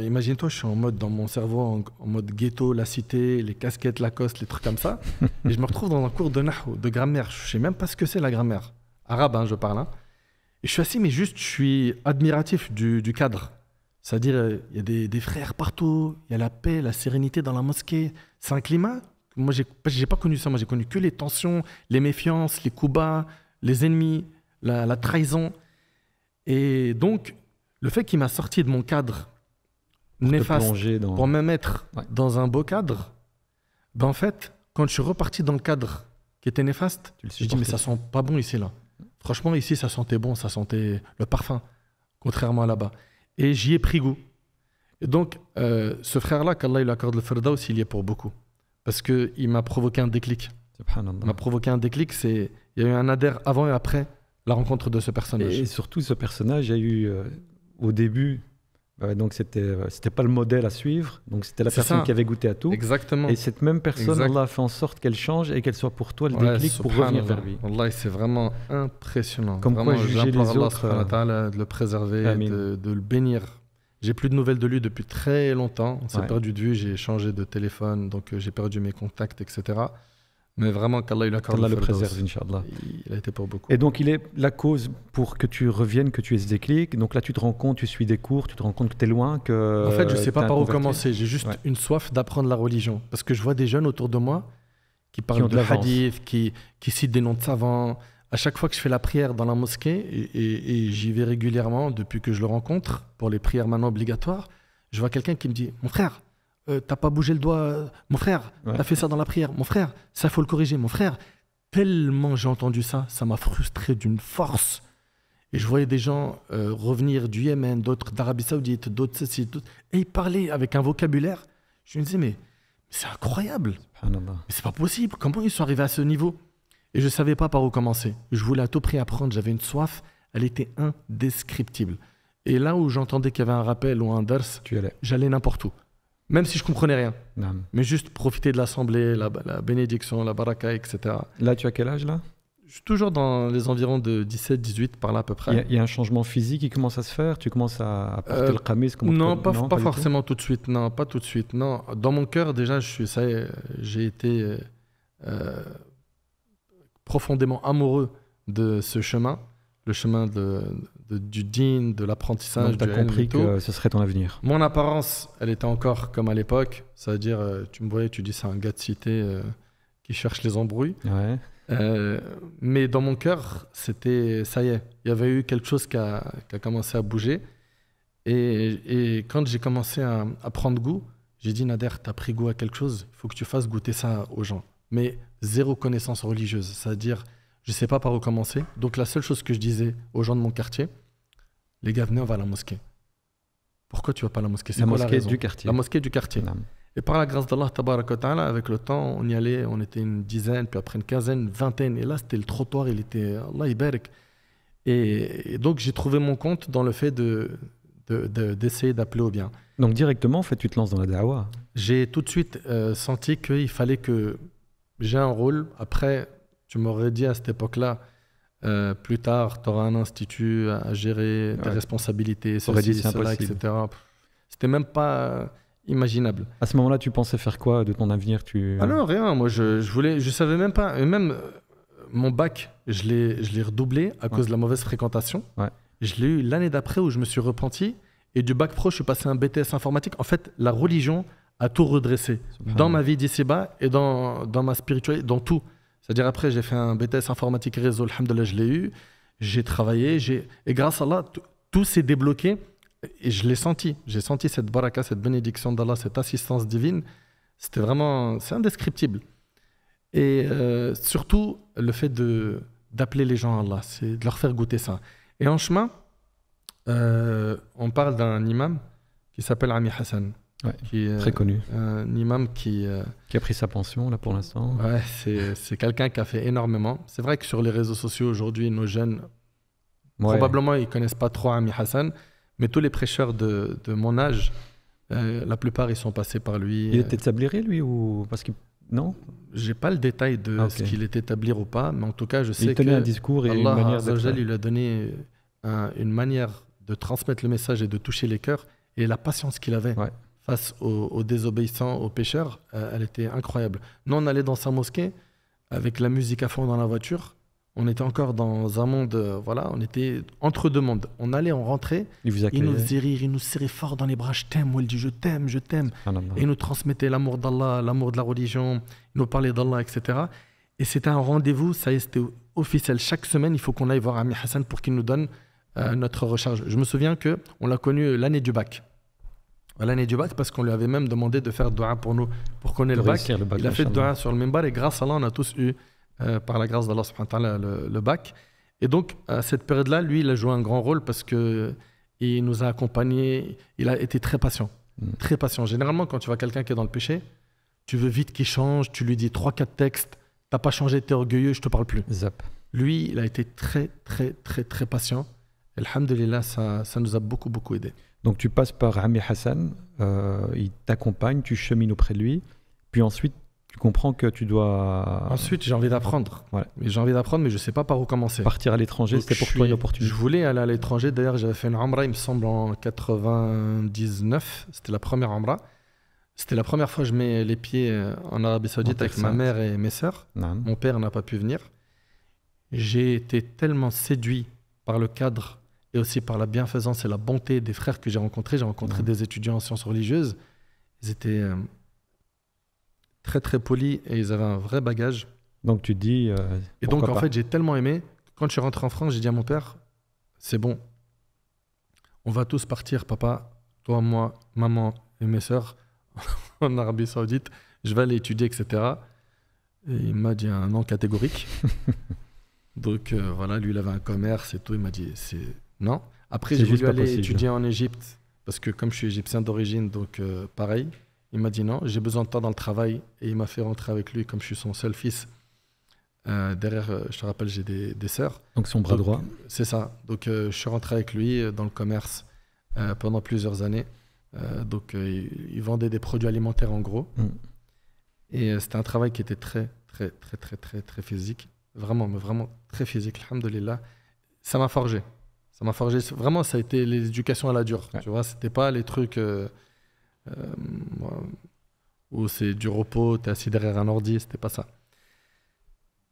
imagine-toi, je suis en mode dans mon cerveau, en, mode ghetto, la cité, les casquettes, Lacoste, les trucs comme ça. et je me retrouve dans un cours de de grammaire. Je ne sais même pas ce que c'est la grammaire. Arabe, hein, je parle. Hein. Et je suis assis, mais juste, je suis admiratif du, cadre. C'est-à-dire, euh, il y a des, frères partout, il y a la paix, la sérénité dans la mosquée. C'est un climat. Moi, j'ai n'ai pas connu ça. Moi, j'ai connu que les tensions, les méfiances, les coups bas, les ennemis, la, la trahison. Et donc, le fait qu'il m'a sorti de mon cadre pour néfaste, pour me mettre dans un beau cadre, ben en fait, quand je suis reparti dans le cadre qui était néfaste, je dis mais ça sent pas bon ici là. Franchement ici ça sentait bon, ça sentait le parfum, contrairement à là-bas. Et j'y ai pris goût. Et donc euh, ce frère-là, qu'Allah lui accorde le aussi, il y est pour beaucoup. Parce qu'il m'a provoqué un déclic. Il m'a provoqué un déclic, c'est il y a eu un adhère avant et après la rencontre de ce personnage. Et surtout ce personnage a eu euh, au début euh, donc c'était euh, c'était pas le modèle à suivre. Donc c'était la personne qui avait goûté à tout. Exactement. Et cette même personne, on Allah a fait en sorte qu'elle change et qu'elle soit pour toi le déclic pour revenir vers lui. Allah, c'est vraiment impressionnant. Comme juger les euh, de le préserver, de, le bénir. J'ai plus de nouvelles de lui depuis très longtemps. On s'est perdu de vue. J'ai changé de téléphone, donc j'ai perdu mes contacts, etc. Mais vraiment qu'Allah le, le préserve, Inch'Allah. Il a été pour beaucoup. Et donc, il est la cause pour que tu reviennes, que tu aies ce déclic. Donc là, tu te rends compte, tu suis des cours, tu te rends compte que tu es loin. Que en fait, je ne sais pas par où commencer. J'ai juste une soif d'apprendre la religion. Parce que je vois des jeunes autour de moi qui parlent de, la hadith, qui, qui citent des noms de savants. À chaque fois que je fais la prière dans la mosquée, et j'y vais régulièrement depuis que je le rencontre, pour les prières maintenant obligatoires, je vois quelqu'un qui me dit Mon frère, euh, t'as pas bougé le doigt, mon frère, t'as fait ça dans la prière, mon frère, ça faut le corriger, mon frère. Tellement j'ai entendu ça, ça m'a frustré d'une force. Et je voyais des gens euh, revenir du Yémen, d'autres d'Arabie Saoudite, d'autres ceci, d'autres. Et ils parlaient avec un vocabulaire. Je me disais, mais, c'est incroyable. Mais c'est pas possible. Comment ils sont arrivés à ce niveau Et je savais pas par où commencer. Je voulais à tout prix apprendre. J'avais une soif. Elle était indescriptible. Et là où j'entendais qu'il y avait un rappel ou un dars, j'allais n'importe où. Même si je comprenais rien. Mais juste profiter de l'assemblée, la, bénédiction, la baraka, etc. Là, tu as quel âge là Je suis toujours dans les environs de 17-18, par là à peu près. Il y, a un changement physique qui commence à se faire Tu commences à porter euh, le kamis Non, pas, pas, forcément tout, de suite. Non, pas tout de suite. Non, dans mon cœur, déjà, je suis, j'ai été euh, euh, profondément amoureux de ce chemin, le chemin de, du din, de l'apprentissage. Tu as compris que ce serait ton avenir. Mon apparence, elle était encore comme à l'époque. C'est-à-dire, euh, tu me voyais, tu dis c'est un gars de cité euh, qui cherche les embrouilles. Euh, mais dans mon cœur, c'était ça y est. Il y avait eu quelque chose qui a, commencé à bouger. Et, quand j'ai commencé à, à, prendre goût, j'ai dit Nader, tu as pris goût à quelque chose, il faut que tu fasses goûter ça aux gens. Mais zéro connaissance religieuse, c'est-à-dire je ne sais pas par où commencer. Donc la seule chose que je disais aux gens de mon quartier, les gars, venez, on va à la mosquée. Pourquoi tu vas pas à la mosquée C'est la mosquée du quartier. La mosquée du quartier. Et par la grâce d'Allah, avec le temps, on y allait, on était une dizaine, puis après une quinzaine, une vingtaine. Et là, c'était le trottoir, il était Allah Et, et donc, j'ai trouvé mon compte dans le fait de, d'essayer d'appeler au bien. Donc, directement, en fait, tu te lances dans la da'wah J'ai tout de suite euh, senti qu'il fallait que j'ai un rôle. Après, tu m'aurais dit à cette époque-là, euh, plus tard, tu auras un institut à gérer, tes responsabilités, ceci, cela, etc. C'était même pas euh, imaginable. À ce moment-là, tu pensais faire quoi de ton avenir tu... Alors, ah rien. Moi, je, je, voulais, je savais même pas. même euh, mon bac, je l'ai redoublé à cause de la mauvaise fréquentation. Je l'ai eu l'année d'après où je me suis repenti. Et du bac pro, je suis passé un BTS informatique. En fait, la religion a tout redressé dans ma vie d'ici-bas et dans, dans ma spiritualité, dans tout. C'est-à-dire après, j'ai fait un BTS informatique réseau, alhamdoulilah, je l'ai eu. J'ai travaillé, j'ai... et grâce à Allah, tout s'est débloqué et je l'ai senti. J'ai senti cette baraka, cette bénédiction d'Allah, cette assistance divine. C'était vraiment... C'est indescriptible. Et euh, surtout, le fait de, d'appeler les gens à Allah, c'est de leur faire goûter ça. Et en chemin, euh, on parle d'un imam qui s'appelle Ami Hassan qui est très connu. Euh, un imam qui. Euh, qui a pris sa pension, là, pour l'instant. Ouais, c'est quelqu'un qui a fait énormément. C'est vrai que sur les réseaux sociaux, aujourd'hui, nos jeunes, probablement, ils connaissent pas trop Ami Hassan, mais tous les prêcheurs de, de mon âge, euh, la plupart, ils sont passés par lui. Il était établiré, lui, ou. Parce qu'il Non J'ai pas le détail de ah, ce qu'il était établi ou pas, mais en tout cas, je sais que. Il tenait un discours et une il lui a donné une manière de transmettre le message et de toucher les cœurs et la patience qu'il avait. Ouais face aux, désobéissants, aux pécheurs, euh, elle était incroyable. Nous, on allait dans sa mosquée avec la musique à fond dans la voiture. On était encore dans un monde, euh, voilà, on était entre deux mondes. On allait, on rentrait. Il, vous il nous faisait rire, il nous serrait fort dans les bras. Je t'aime, il dit je t'aime, je t'aime. Et nous transmettait l'amour d'Allah, l'amour de la religion. Il nous parlait d'Allah, etc. Et c'était un rendez-vous, ça y est, c'était officiel. Chaque semaine, il faut qu'on aille voir Ami Hassan pour qu'il nous donne euh, notre recharge. Je me souviens que on l'a connu l'année du bac l'année du bac parce qu'on lui avait même demandé de faire doua pour nous, pour qu'on ait le bac. Il a fait doua sur le mimbar et grâce à Allah, on a tous eu, euh, par la grâce d'Allah, le, le bac. Et donc, à cette période-là, lui, il a joué un grand rôle parce que il nous a accompagnés, il a été très patient. Hmm. Très patient. Généralement, quand tu vois quelqu'un qui est dans le péché, tu veux vite qu'il change, tu lui dis trois, quatre textes, t'as pas changé, t'es orgueilleux, je te parle plus. Lui, il a été très, très, très, très patient. Alhamdulillah, ça, ça nous a beaucoup, beaucoup aidé. Donc tu passes par Rami Hassan, euh, il t'accompagne, tu chemines auprès de lui, puis ensuite tu comprends que tu dois. Ensuite, j'ai envie d'apprendre. Mais j'ai envie d'apprendre, mais je sais pas par où commencer. Partir à l'étranger, c'était pour toi une opportunité. Je voulais aller à l'étranger. D'ailleurs, j'avais fait une Amra, il me semble, en 99. C'était la première Amra. C'était la première fois que je mets les pieds euh, en Arabie Saoudite avec ma mère et mes sœurs. Mon père n'a pas pu venir. J'ai été tellement séduit par le cadre et aussi par la bienfaisance et la bonté des frères que j'ai rencontrés. J'ai rencontré des étudiants en sciences religieuses. Ils étaient euh, très très polis et ils avaient un vrai bagage. Donc tu dis. Euh, et donc en fait, j'ai tellement aimé. Quand je suis rentré en France, j'ai dit à mon père c'est bon, on va tous partir, papa, toi, moi, maman et mes sœurs, en Arabie Saoudite. Je vais aller étudier, etc. Et il m'a dit un non catégorique. donc euh, voilà, lui, il avait un commerce et tout. Il m'a dit c'est non. Après, j'ai voulu aller étudier en Égypte, parce que comme je suis égyptien d'origine, donc euh, pareil, il m'a dit non, j'ai besoin de temps dans le travail, et il m'a fait rentrer avec lui, comme je suis son seul fils. Euh, derrière, euh, je te rappelle, j'ai des, des sœurs. Donc son bras droit. C'est ça. Donc je suis rentré avec lui dans le commerce pendant plusieurs années. donc il, vendait des produits alimentaires en gros. Mm. Et c'était un travail qui était très, très, très, très, très, très physique. Vraiment, mais vraiment très physique, alhamdoulilah. Ça m'a forgé. Ça m'a forgé. Vraiment, ça a été l'éducation à la dure. Ce Tu vois, c'était pas les trucs euh, euh, où c'est du repos, tu es assis derrière un ordi, c'était pas ça.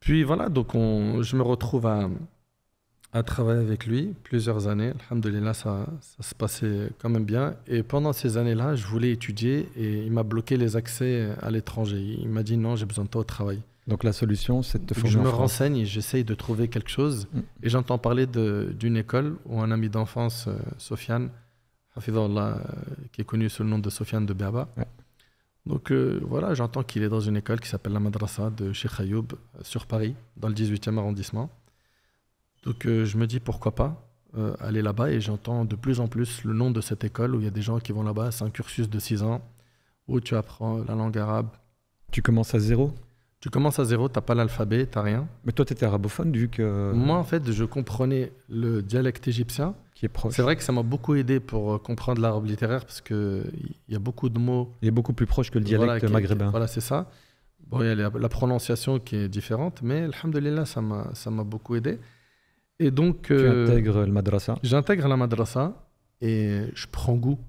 Puis voilà, donc je me retrouve à, travailler avec lui plusieurs années. Alhamdulillah, ça, ça se passait quand même bien. Et pendant ces années-là, je voulais étudier et il m'a bloqué les accès à l'étranger. Il m'a dit non, j'ai besoin de toi au travail. Donc la solution, c'est de te former. Je me renseigne, et j'essaye de trouver quelque chose. Mm. Et j'entends parler d'une école où un ami d'enfance, euh, Sofiane, euh, qui est connu sous le nom de Sofiane de Berba. Donc euh, voilà, j'entends qu'il est dans une école qui s'appelle la Madrasa de Cheikh Ayoub sur Paris, dans le 18e arrondissement. Donc je me dis pourquoi pas aller là-bas et j'entends de plus en plus le nom de cette école où il y a des gens qui vont là-bas. C'est un cursus de 6 ans où tu apprends la langue arabe. Tu commences à zéro tu commences à zéro, tu n'as pas l'alphabet, tu n'as rien. Mais toi, tu étais arabophone vu que. Moi, en fait, je comprenais le dialecte égyptien. Qui est proche. C'est vrai que ça m'a beaucoup aidé pour euh, comprendre l'arabe littéraire parce que il y a beaucoup de mots. Il est beaucoup plus proche que le dialecte maghrébin. voilà, c'est ça. Bon, il y a la, prononciation qui est différente, mais alhamdulillah, ça m'a ça m'a beaucoup aidé. Et donc. Tu euh, intègres le madrasa. J'intègre la madrasa et je prends goût.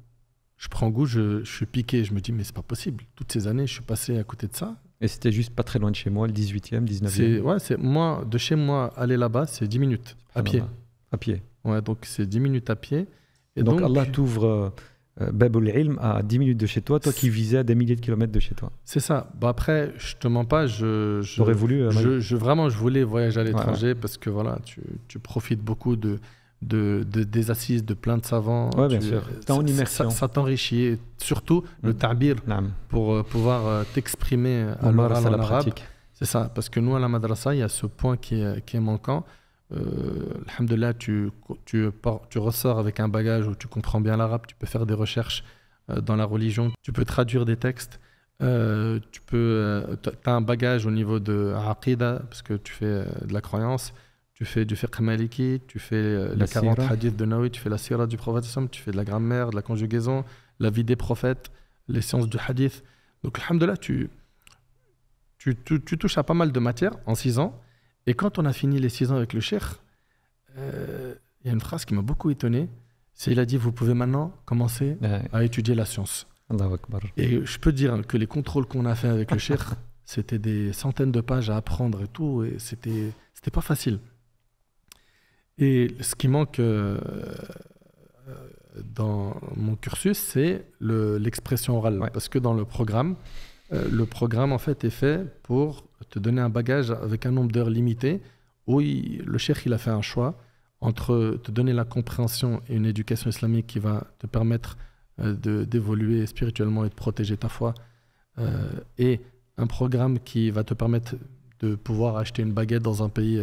Je prends goût, je, je suis piqué. Je me dis mais c'est pas possible. Toutes ces années, je suis passé à côté de ça et c'était juste pas très loin de chez moi, le 18e, 19e. Ouais, c'est moi, de chez moi, aller là-bas, c'est 10 minutes à pied. À pied. Ouais, donc c'est 10 minutes à pied. Et donc, Allah t'ouvre euh, euh ilm à 10 minutes de chez toi, toi qui visais à des milliers de kilomètres de chez toi. C'est ça. Bah après, je te mens pas, je. voulu. Euh, je, vraiment, je voulais voyager à l'étranger parce que voilà, tu, tu profites beaucoup de de, des assises, de plein de savants. Oui, bien sûr. immersion. Ça, t'enrichit. Et surtout le mm. tabir pour euh, pouvoir euh, t'exprimer à en arabe. C'est ça, parce que nous, à la madrasa, il y a ce point qui est, qui est manquant. Euh, tu, tu, ressors avec un bagage où tu comprends bien l'arabe, tu peux faire des recherches euh, dans la religion, tu peux traduire des textes. tu peux, as un bagage au niveau de aqidah, parce que tu fais de la croyance, tu fais du fiqh maliki, tu fais les euh, la 40 hadiths de Nawi, tu fais la sirah du prophète, tu fais de la grammaire, de la conjugaison, la vie des prophètes, les sciences du hadith. Donc, alhamdoulilah, tu, tu, tu, tu touches à pas mal de matières en 6 ans. Et quand on a fini les 6 ans avec le cheikh, euh, il y a une phrase qui m'a beaucoup étonné. C'est il a dit, vous pouvez maintenant commencer à étudier la science. Et je peux dire que les contrôles qu'on a fait avec le cheikh, c'était des centaines de pages à apprendre et tout, et c'était pas facile. Et ce qui manque euh, euh, dans mon cursus, c'est l'expression orale. Parce que dans le programme, euh, le programme en fait est fait pour te donner un bagage avec un nombre d'heures limité où le Cheikh il a fait un choix entre te donner la compréhension et une éducation islamique qui va te permettre d'évoluer spirituellement et de protéger ta foi et un programme qui va te permettre de pouvoir acheter une baguette dans un pays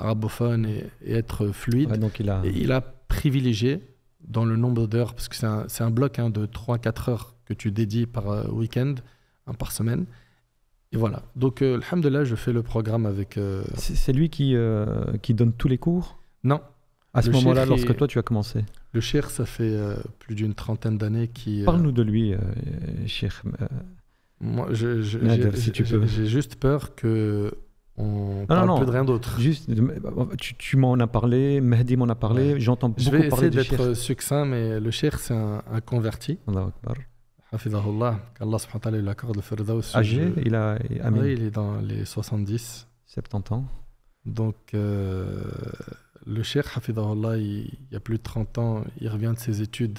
arabophone et, être fluide. il a... Et il a privilégié dans le nombre d'heures, parce que c'est un, bloc hein, de 3-4 heures que tu dédies par euh, week-end, hein, par semaine. Et voilà. Donc, le euh, alhamdoulilah, je fais le programme avec. Euh, c'est lui qui, qui donne tous les cours Non. À ce moment-là, lorsque toi tu as commencé Le Cher, ça fait plus d'une trentaine d'années qui. Parle-nous de lui, Cher. Moi, j'ai juste peur que on parle non, de rien d'autre. Juste, tu, m'en as parlé, Mehdi m'en a parlé, j'entends beaucoup parler Je vais essayer d'être succinct, mais le cher, c'est un, converti. Allah Akbar. Hafidahullah, qu'Allah subhanahu wa ta'ala lui le firdaus. Âgé, il a... il est dans les 70. 70 ans. Donc, euh, le cher, Hafidahullah, il, il y a plus de 30 ans, il revient de ses études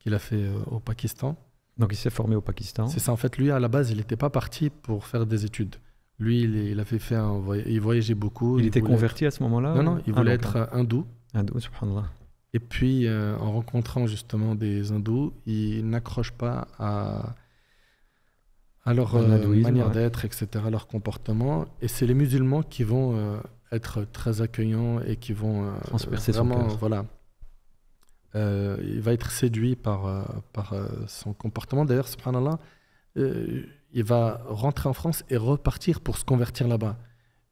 qu'il a fait euh, au Pakistan. Donc, il s'est formé au Pakistan. C'est ça, en fait, lui, à la base, il n'était pas parti pour faire des études. Lui, il, a fait faire il voyageait beaucoup. Il, était converti à ce moment-là Non, non, il ah, voulait être hindou. Hindou, ah, subhanallah. Et puis, euh, en rencontrant justement des hindous, il n'accroche pas à, Alors, leur euh, manière d'être, etc., leur comportement. Et c'est les musulmans qui vont euh, être très accueillants et qui vont transpercer vraiment, voilà. il va être séduit par, par son comportement. D'ailleurs, subhanallah, il va rentrer en France et repartir pour se convertir là-bas.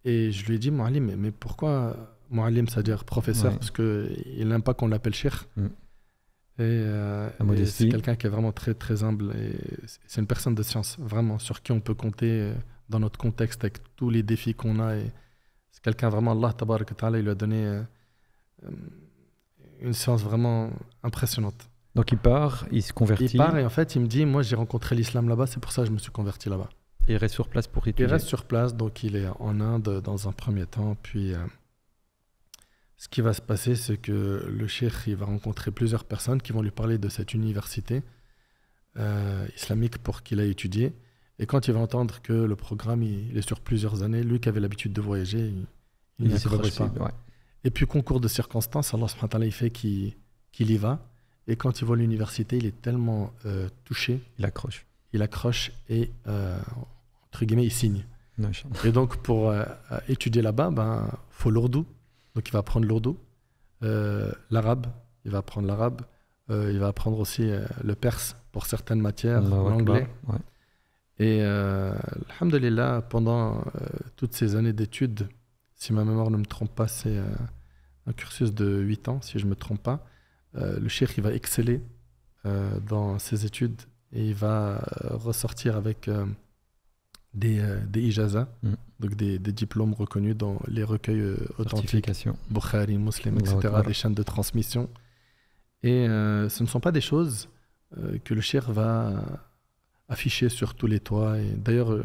Et je lui ai dit, Mouallim, mais pourquoi Mouallim, c'est-à-dire professeur, parce qu'il n'aime pas qu'on l'appelle cher. Mm. Et, euh, c'est quelqu'un qui est vraiment très très humble. Et C'est une personne de science, vraiment, sur qui on peut compter euh, dans notre contexte, avec tous les défis qu'on a. C'est quelqu'un vraiment, Allah, ta'ala, il lui a donné euh, une science vraiment impressionnante. Donc il part, il se convertit. Il part et en fait, il me dit Moi, j'ai rencontré l'islam là-bas, c'est pour ça que je me suis converti là-bas. il reste sur place pour étudier Il reste sur place, donc il est en Inde dans un premier temps. Puis euh, ce qui va se passer, c'est que le cheikh, il va rencontrer plusieurs personnes qui vont lui parler de cette université euh, islamique pour qu'il ait étudié. Et quand il va entendre que le programme, il, est sur plusieurs années, lui qui avait l'habitude de voyager, il, il, pas. Et puis, concours de circonstances, Allah ce wa là il fait qu'il y va. Et quand il voit l'université, il est tellement euh, touché. Il accroche. Il accroche et, euh, entre guillemets, il signe. et donc, pour euh, étudier là-bas, il ben, faut l'ourdou. Donc, il va apprendre l'ourdou, l'arabe, il va apprendre l'arabe, il va apprendre aussi le perse pour certaines matières, l'anglais. Ouais. Et alhamdoulilah, pendant toutes ces années d'études, si ma mémoire ne me trompe pas, c'est un cursus de 8 ans, si je ne me trompe pas. Euh, le cheikh va exceller euh, dans ses études et il va euh, ressortir avec des, des mm. donc des, diplômes reconnus dans les recueils authentiques, Bukhari, Muslim, etc., des chaînes de transmission. Et ce ne sont pas des choses que le cheikh va afficher sur tous les toits. d'ailleurs,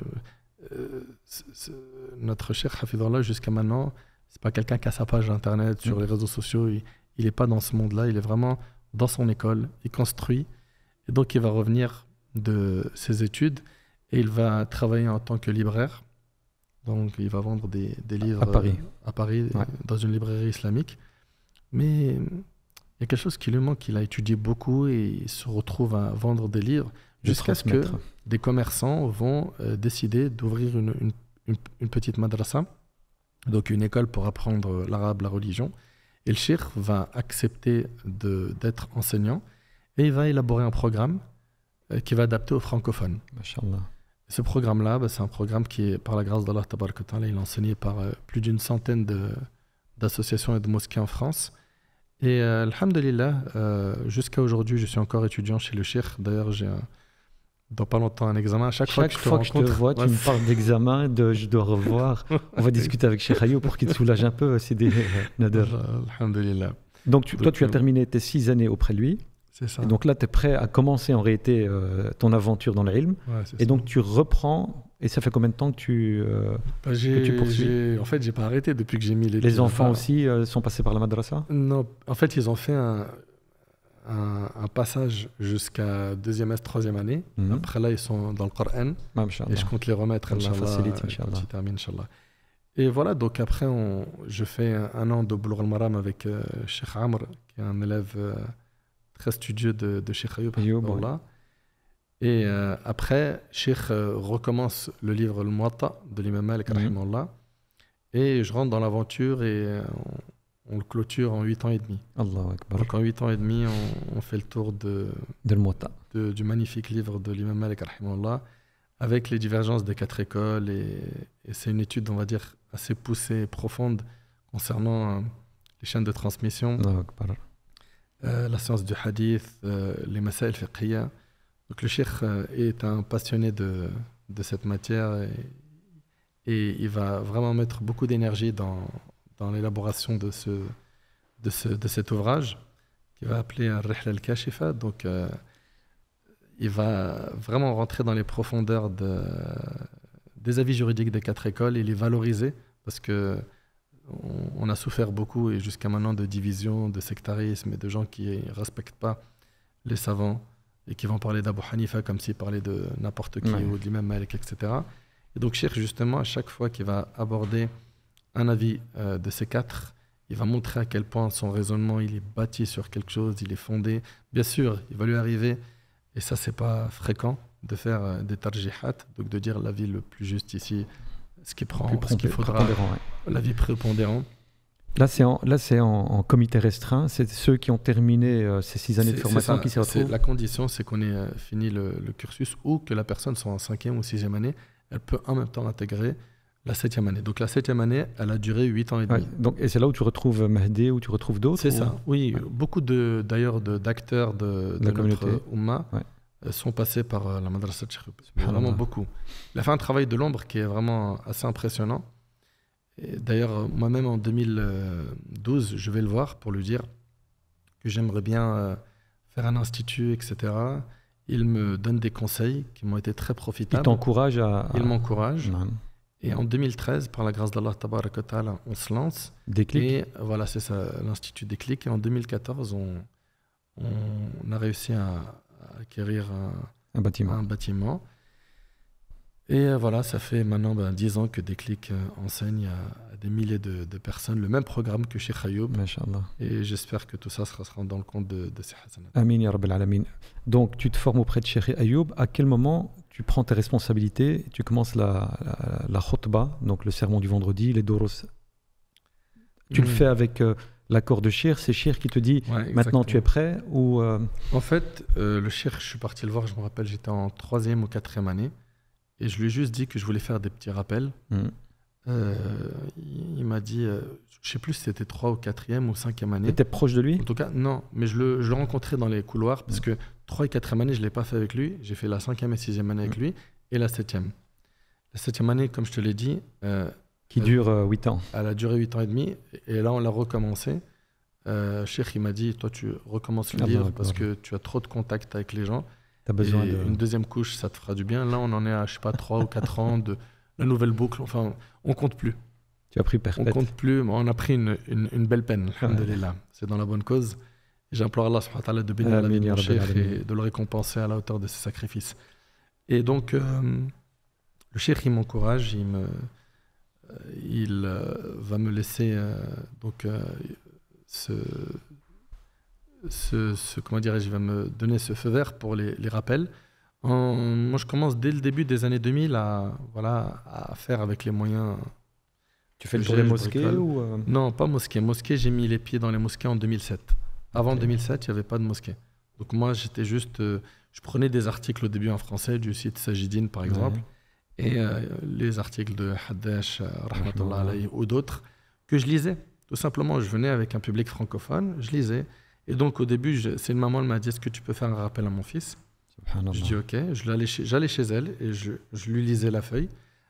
notre cher Hafidullah, jusqu'à maintenant, c'est pas quelqu'un qui a sa page internet sur mm. les réseaux sociaux il n'est pas dans ce monde-là, il est vraiment dans son école, il construit. Et donc, il va revenir de ses études et il va travailler en tant que libraire. Donc, il va vendre des, livres euh, à Paris, à euh, Paris dans une librairie islamique. Mais il y a quelque chose qui lui manque. Il a étudié beaucoup et il se retrouve à vendre des livres jusqu'à ce que des commerçants vont euh, décider d'ouvrir une, une, petite madrasa, donc une école pour apprendre l'arabe, la religion. Et le shir va accepter d'être enseignant et il va élaborer un programme euh, qui va adapter aux francophones. Ce programme-là, bah, c'est un programme qui est, par la grâce d'Allah, il est enseigné par euh, plus d'une centaine d'associations et de mosquées en France. Et euh, alhamdulillah, euh, jusqu'à aujourd'hui, je suis encore étudiant chez le shir. D'ailleurs, j'ai un, dans pas longtemps un examen. À chaque, fois que je te, je vois, tu me parles d'examen, de, je dois revoir. On va discuter avec Cheikh pour qu'il te soulage un peu, c'est euh, euh, des Alhamdulillah. Donc, toi, tu as euh, terminé tes six années auprès de lui. C'est ça. Et donc là, tu es prêt à commencer en réalité ton aventure dans l'ilm. Ouais, et donc, tu reprends. Et ça fait combien de temps que tu, bah, que tu poursuis En fait, j'ai pas arrêté depuis que j'ai mis les. Les enfants aussi sont passés par la madrasa Non, en fait, ils ont fait un un, passage jusqu'à deuxième S, troisième année. Mhm. Après là, ils sont dans le Coran. Et je compte les remettre, Inch'Allah. Et voilà, donc après, je fais un, an de Boulour al-Maram avec euh, Amr, qui est un élève euh, très studieux de, de Cheikh Ayoub. Et euh, après, Cheikh recommence le livre Le Muatta de l'imam Malik, mm Et je rentre dans l'aventure et on le clôture en 8 ans et demi. Akbar. Donc en 8 ans et demi, on, fait le tour de, du magnifique livre de l'imam Malik avec les divergences des quatre écoles. Et, c'est une étude, on va dire, assez poussée et profonde concernant euh, les chaînes de transmission, euh, la science du hadith, euh, les masail le Donc le cheikh est un passionné de, cette matière et il va vraiment mettre beaucoup d'énergie dans, dans l'élaboration de, ce, de, ce, de cet ouvrage qui va appeler Rihla al-Kashifa. Donc, euh, il va vraiment rentrer dans les profondeurs de, des avis juridiques des quatre écoles et les valoriser parce que on, a souffert beaucoup et jusqu'à maintenant de divisions, de sectarisme et de gens qui ne respectent pas les savants et qui vont parler d'Abu Hanifa comme s'ils parlaient de n'importe qui ou de l'imam Malik, etc. Et donc, Cheikh, justement, à chaque fois qu'il va aborder un avis euh, de ces quatre, il va montrer à quel point son raisonnement il est bâti sur quelque chose, il est fondé. Bien sûr, il va lui arriver, et ça c'est pas fréquent, de faire euh, des tarjihat, donc de dire l'avis le plus juste ici, ce qui prend, ce qu'il faudra, l'avis prépondérant. Là, c'est en, là, c'est en, comité restreint. C'est ceux qui ont terminé euh, ces six années de formation qui s'y retrouvent. La condition, c'est qu'on ait fini le, le, cursus ou que la personne soit en cinquième ou sixième année. Elle peut en même temps l'intégrer la septième année. Donc la septième année, elle a duré huit ans et demi. donc, et c'est là où tu retrouves Mahdi, où tu retrouves d'autres C'est ça, oui. Beaucoup de, d'ailleurs de, d'acteurs de, de, la communauté. Umma euh, sont passés par euh, la madrasa de Vraiment beaucoup. Il a fait un travail de l'ombre qui est vraiment assez impressionnant. Et d'ailleurs, euh, moi-même en 2012, je vais le voir pour lui dire que j'aimerais bien faire un institut, etc. Il me donne des conseils qui m'ont été très profitables. Il t'encourage à... Il m'encourage. Et en 2013, par la grâce d'Allah, on se lance. Déclic. Et voilà, c'est ça, l'Institut Déclic. Et en 2014, on, on a réussi à acquérir un, bâtiment. un bâtiment. Et voilà, ça fait maintenant ben, 10 ans que Déclic euh, enseigne à, à des milliers de, personnes le même programme que chez Khayoub. Et j'espère que tout ça sera, sera dans le compte de, de ces Hassanat. Amin, ya Rabbil Alamin. Donc, tu te formes auprès de Cheikh Ayoub. À quel moment prends tes responsabilités, tu commences la, la, la donc le sermon du vendredi, les doros. Tu le hmm. fais avec euh, l'accord de Shir, c'est Shir qui te dit maintenant tu es prêt ou euh, En fait, euh, le Shir, je suis parti le voir, je me rappelle, j'étais en troisième ou quatrième année, et je lui ai juste dit que je voulais faire des petits rappels. Hmm. il m'a dit, je sais plus si c'était trois ou quatrième ou cinquième année. étais proche de lui En tout cas, non, mais je le, je rencontrais dans les couloirs parce hmm. que 3 et 4 année, je ne l'ai pas fait avec lui. J'ai fait la 5e et 6e année avec mmh. lui et la 7e. La 7e année, comme je te l'ai dit. Euh, qui dure euh, huit 8 ans. Elle a duré 8 ans et demi. Et là, on l'a recommencé. Euh, Cheikh, il m'a dit Toi, tu recommences le ah bah, livre bah, parce bah. que tu as trop de contacts avec les gens. As besoin Une deuxième couche, ça te fera du bien. Là, on en est à, je sais pas, 3 ou 4 ans de la nouvelle boucle. Enfin, on compte plus. Tu as pris perpète. On compte plus. On a pris une, une, belle peine, ouais. C'est dans la bonne cause. J'implore Allah subhanahu wa ta'ala de bénir la vie de mon et de le récompenser à la hauteur de ses sacrifices. Et donc, euh, le cheikh, il m'encourage, il, me, euh, il euh, va me laisser donc, ce, ce, Comment dirais-je va me donner ce feu vert pour les, rappels. moi, je commence dès le début des années 2000 à, voilà, à faire avec les moyens tu fais le tour des mosquées ou Non, pas mosquée. Mosquée, j'ai mis les pieds dans les mosquées en 2007. Avant 2007, il n'y avait pas de mosquée. Donc moi, j'étais juste, euh, je prenais des articles au début en français du site Sajidine, par exemple, et euh, les articles de Haddash, euh, Rahmatullah ou d'autres que je lisais. Tout simplement, je venais avec un public francophone, je lisais. Et donc au début, c'est une maman, elle m'a dit, est-ce que tu peux faire un rappel à mon fils Je dis ok, j'allais chez, elle et je, je lui lisais la feuille.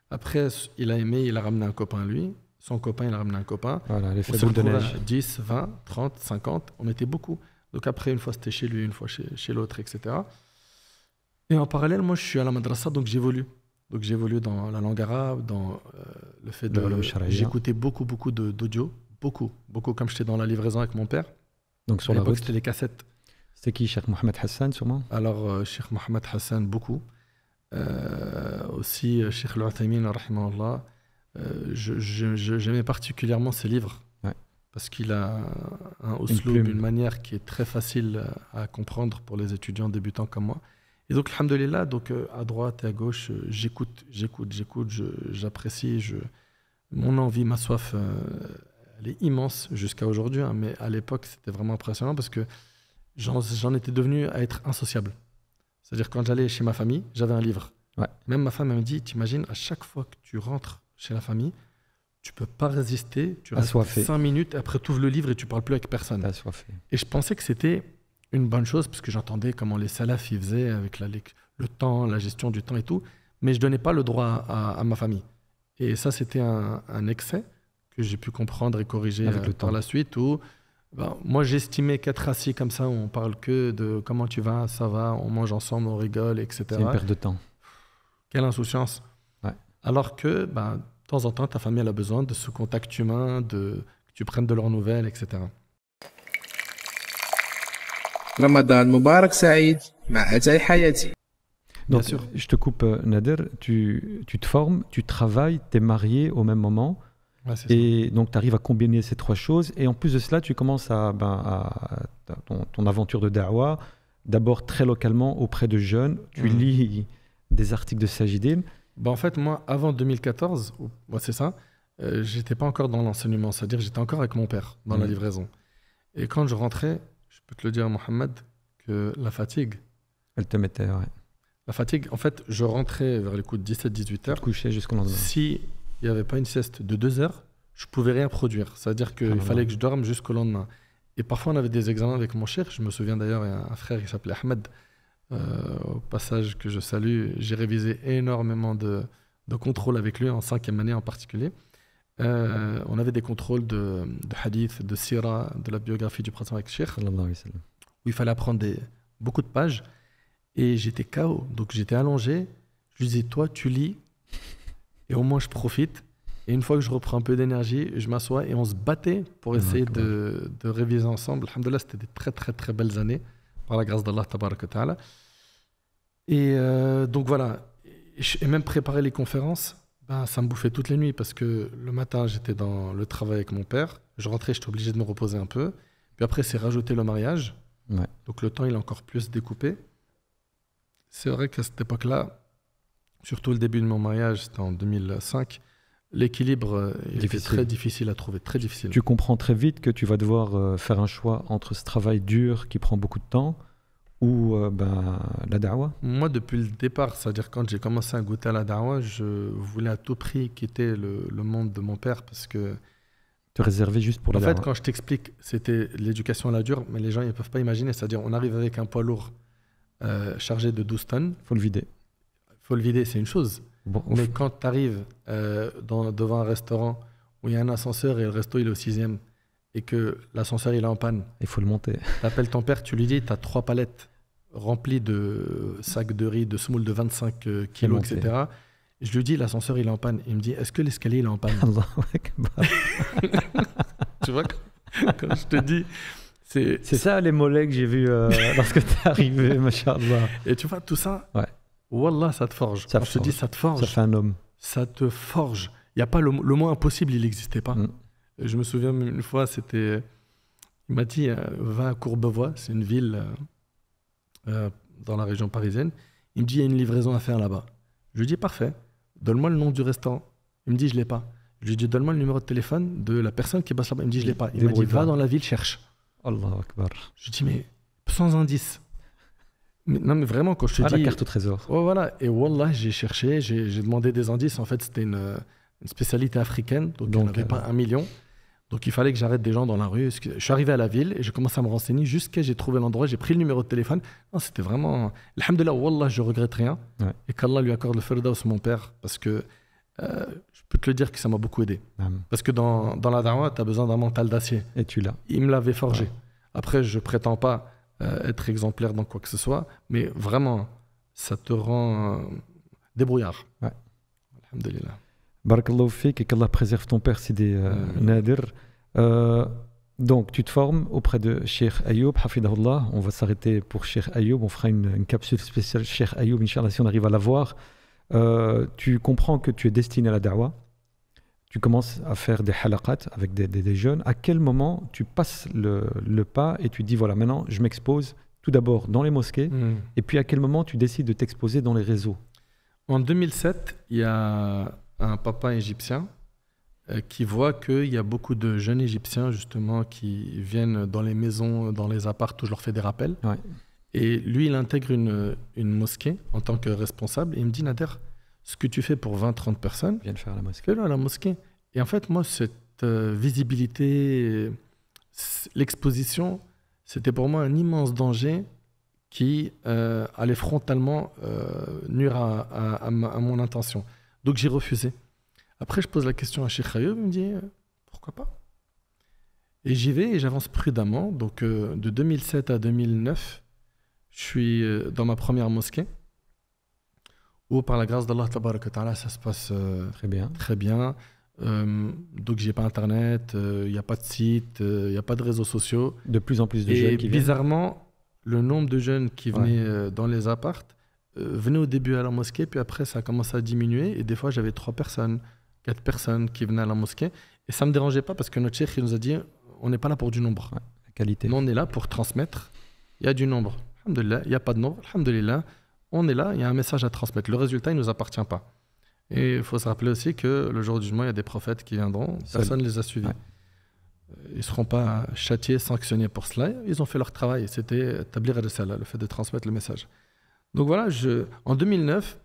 Après, il a aimé, il a ramené un copain à lui son copain, il a ramené un copain. Voilà, les de neige. 10, 20, 30, 50, on était beaucoup. Donc après, une fois c'était chez lui, une fois chez, l'autre, etc. Et en parallèle, moi je suis à la madrasa, donc j'évolue. Donc j'évolue dans la langue arabe, dans euh, le fait de... J'écoutais beaucoup, beaucoup d'audio, beaucoup, beaucoup, comme j'étais dans la livraison avec mon père. Donc sur la c'était les cassettes. C'était qui, Cheikh Mohamed Hassan, sûrement Alors, euh, Cheikh Mohamed Hassan, beaucoup. Euh, aussi, Cheikh al Allah. Euh, j'aimais particulièrement ses livres parce qu'il a un Oslo d'une manière qui est très facile à comprendre pour les étudiants débutants comme moi. Et donc, alhamdoulilah, donc euh, à droite et à gauche, euh, j'écoute, j'écoute, j'écoute, j'apprécie. Je, mon envie, ma soif, elle est immense jusqu'à aujourd'hui. Hein. mais à l'époque, c'était vraiment impressionnant parce que j'en étais devenu à être insociable. C'est-à-dire, quand j'allais chez ma famille, j'avais un livre. Même ma femme, elle me dit T'imagines, à chaque fois que tu rentres chez la famille, tu peux pas résister. Tu as restes cinq minutes, après tu ouvres le livre et tu parles plus avec personne. Et je pensais que c'était une bonne chose parce que j'entendais comment les salafis faisaient avec la, le temps, la gestion du temps et tout, mais je donnais pas le droit à, ma famille. Et ça, c'était un, excès que j'ai pu comprendre et corriger avec le temps. par la suite. Où, ben, moi, j'estimais qu'être assis comme ça, on parle que de comment tu vas, ça va, on mange ensemble, on rigole, etc. C'est une perte de temps. Quelle insouciance. Alors que, ben, de temps en temps, ta famille a besoin de ce contact humain, de, que tu prennes de leurs nouvelles, etc. Ramadan Mubarak Saïd, Hayati. Bien sûr. je te coupe, euh, Nader. Tu, tu te formes, tu travailles, tu es marié au même moment. et donc, tu arrives à combiner ces trois choses. Et en plus de cela, tu commences à, ben, ton, aventure de da'wah, d'abord très localement auprès de jeunes. Tu mhm. lis des articles de sajidim. Bah, en fait, moi, avant 2014, c'est ça, euh, j'étais pas encore dans l'enseignement, c'est-à-dire j'étais encore avec mon père dans la mm. livraison. Et quand je rentrais, je peux te le dire, Mohamed, que la fatigue. Elle te mettait, ouais. La fatigue, en fait, je rentrais vers les coups de 17-18 heures. couchais jusqu'au lendemain. Si il n'y avait pas une sieste de deux heures, je pouvais rien produire. C'est-à-dire qu'il fallait que je dorme jusqu'au lendemain. Et parfois, on avait des examens avec mon cher. Je me souviens d'ailleurs, il un frère qui s'appelait Ahmed euh, au passage que je salue, j'ai révisé énormément de, contrôles avec lui, en cinquième année en particulier. Euh, on avait des contrôles de, hadith, de sira, de la biographie du prêtre avec Sheikh, où il fallait apprendre beaucoup de pages. Et j'étais KO, donc j'étais allongé. Je lui disais, toi, tu lis, et au moins je profite. Et une fois que je reprends un peu d'énergie, je m'assois et on se battait pour essayer de, réviser ensemble. Alhamdulillah, c'était des très, très, très belles années, par la grâce d'Allah, tabaraka ta'ala. Et euh, donc voilà, et même préparer les conférences, ben, ça me bouffait toutes les nuits parce que le matin, j'étais dans le travail avec mon père. Je rentrais, j'étais obligé de me reposer un peu. Puis après, c'est rajouter le mariage. Donc le temps, il est encore plus découpé. C'est vrai qu'à cette époque-là, surtout le début de mon mariage, c'était en 2005, l'équilibre est très difficile à trouver, très difficile. Tu comprends très vite que tu vas devoir euh, faire un choix entre ce travail dur qui prend beaucoup de temps ou euh, bah, la dawa Moi, depuis le départ, c'est-à-dire quand j'ai commencé à goûter à la dawa, je voulais à tout prix quitter le, le monde de mon père parce que. Te réserver juste pour la la En fait, quand je t'explique, c'était l'éducation à la dure, mais les gens ne peuvent pas imaginer. C'est-à-dire, on arrive avec un poids lourd euh, chargé de 12 tonnes. faut le vider. faut le vider, c'est une chose. mais quand tu arrives euh, devant un restaurant où il y a un ascenseur et le resto il est au sixième et que l'ascenseur il est en panne. Il faut le monter. Tu appelles ton père, tu lui dis, tu as trois palettes rempli de sacs de riz, de semoule de 25 euh, kilos, etc. Je lui dis, l'ascenseur, il est en panne. Il me dit, est-ce que l'escalier, il est en panne Tu vois, quand, je te dis... C'est ça les mollets que j'ai vus euh, lorsque tu es arrivé, machallah. Et tu vois, tout ça, ouais. Wallah, ça te forge. Ça je te dis ça te forge. Ça fait un homme. Ça te forge. Il y a pas le, moins impossible, il n'existait pas. Mm. Euh, je me souviens une fois, c'était. Il m'a dit va à Courbevoie, c'est une ville euh, dans la région parisienne. Il me dit, il y a une livraison à faire là-bas. Je lui dis, parfait, donne-moi le nom du restaurant. Il me dit, je l'ai pas. Je lui dis, donne-moi le numéro de téléphone de la personne qui passe là-bas. Il me dit, je l'ai pas. Il m'a dit, va dans la ville, cherche. Akbar. Je lui dis, mais sans indice. non, mais vraiment, quand je te ah, dis. la carte au trésor. Oh, voilà. Et Wallah, j'ai cherché, j'ai demandé des indices. En fait, c'était une, euh, spécialité africaine, donc, on euh, pas un million. Donc il fallait que j'arrête des gens dans la rue. Je suis arrivé à la ville et je commencé à me renseigner jusqu'à j'ai trouvé l'endroit, j'ai pris le numéro de téléphone. C'était vraiment. Alhamdulillah, Wallah, je regrette rien. Et qu'Allah lui accorde le firdaus, mon père, parce que euh, je peux te le dire que ça m'a beaucoup aidé. Parce que dans, dans la dawa, tu as besoin d'un mental d'acier. Et tu l'as. Il me l'avait forgé. Après, je prétends pas euh, être exemplaire dans quoi que ce soit, mais vraiment, ça te rend euh, débrouillard. Ouais. Alhamdulillah. Barakallahu fik et qu'Allah préserve ton père Sidi euh, Nadir. Euh, donc, tu te formes auprès de Sheikh Ayoub, Hafidahullah. On va s'arrêter pour Sheikh Ayoub. On fera une, capsule spéciale Sheikh Ayoub, Inch'Allah, si on arrive à la voir. Euh, tu comprends que tu es destiné à la da'wah. Tu commences à faire des halaqat avec des, des, jeunes. À quel moment tu passes le, le pas et tu dis voilà, maintenant, je m'expose tout d'abord dans les mosquées. Hmm. Et puis, à quel moment tu décides de t'exposer dans les réseaux En 2007, il y a un papa égyptien euh, qui voit qu'il y a beaucoup de jeunes Égyptiens justement qui viennent dans les maisons, dans les appartes où je leur fais des rappels. Et lui, il intègre une, une, mosquée en tant que responsable. Et il me dit, Nader, ce que tu fais pour 20-30 personnes, viens faire la mosquée. à la mosquée. Et en fait, moi, cette euh, visibilité, euh, l'exposition, c'était pour moi un immense danger qui allait frontalement nuire à mon intention. Donc j'ai refusé. Après, je pose la question à Sheikh Hayoub, il me dit euh, pourquoi pas Et j'y vais et j'avance prudemment. Donc euh, de 2007 à 2009, je suis euh, dans ma première mosquée où, par la grâce d'Allah, ça se passe très bien. Très bien. Euh, donc j'ai pas internet, il n'y a pas de site, il n'y a pas de réseaux sociaux. De plus en plus de jeunes qui bizarrement, le nombre de jeunes qui venaient dans les appartes euh, venaient au début à la mosquée, puis après ça a commencé à diminuer, et des fois j'avais trois personnes, quatre personnes qui venaient à la mosquée, et ça me dérangeait pas parce que notre cheikh nous a dit on n'est pas là pour du nombre. la qualité. Mais on est là pour transmettre. Il y a du nombre. il n'y a pas de nombre. Alhamdulillah, on est là, il y a un message à transmettre. Le résultat, il ne nous appartient pas. Et il faut se rappeler aussi que le jour du jugement, il y a des prophètes qui viendront, personne ne les a suivis. Euh, ils ne seront pas châtiés, sanctionnés pour cela. Ils ont fait leur travail. C'était établir le fait de transmettre le message. Donc voilà, je, en 2009,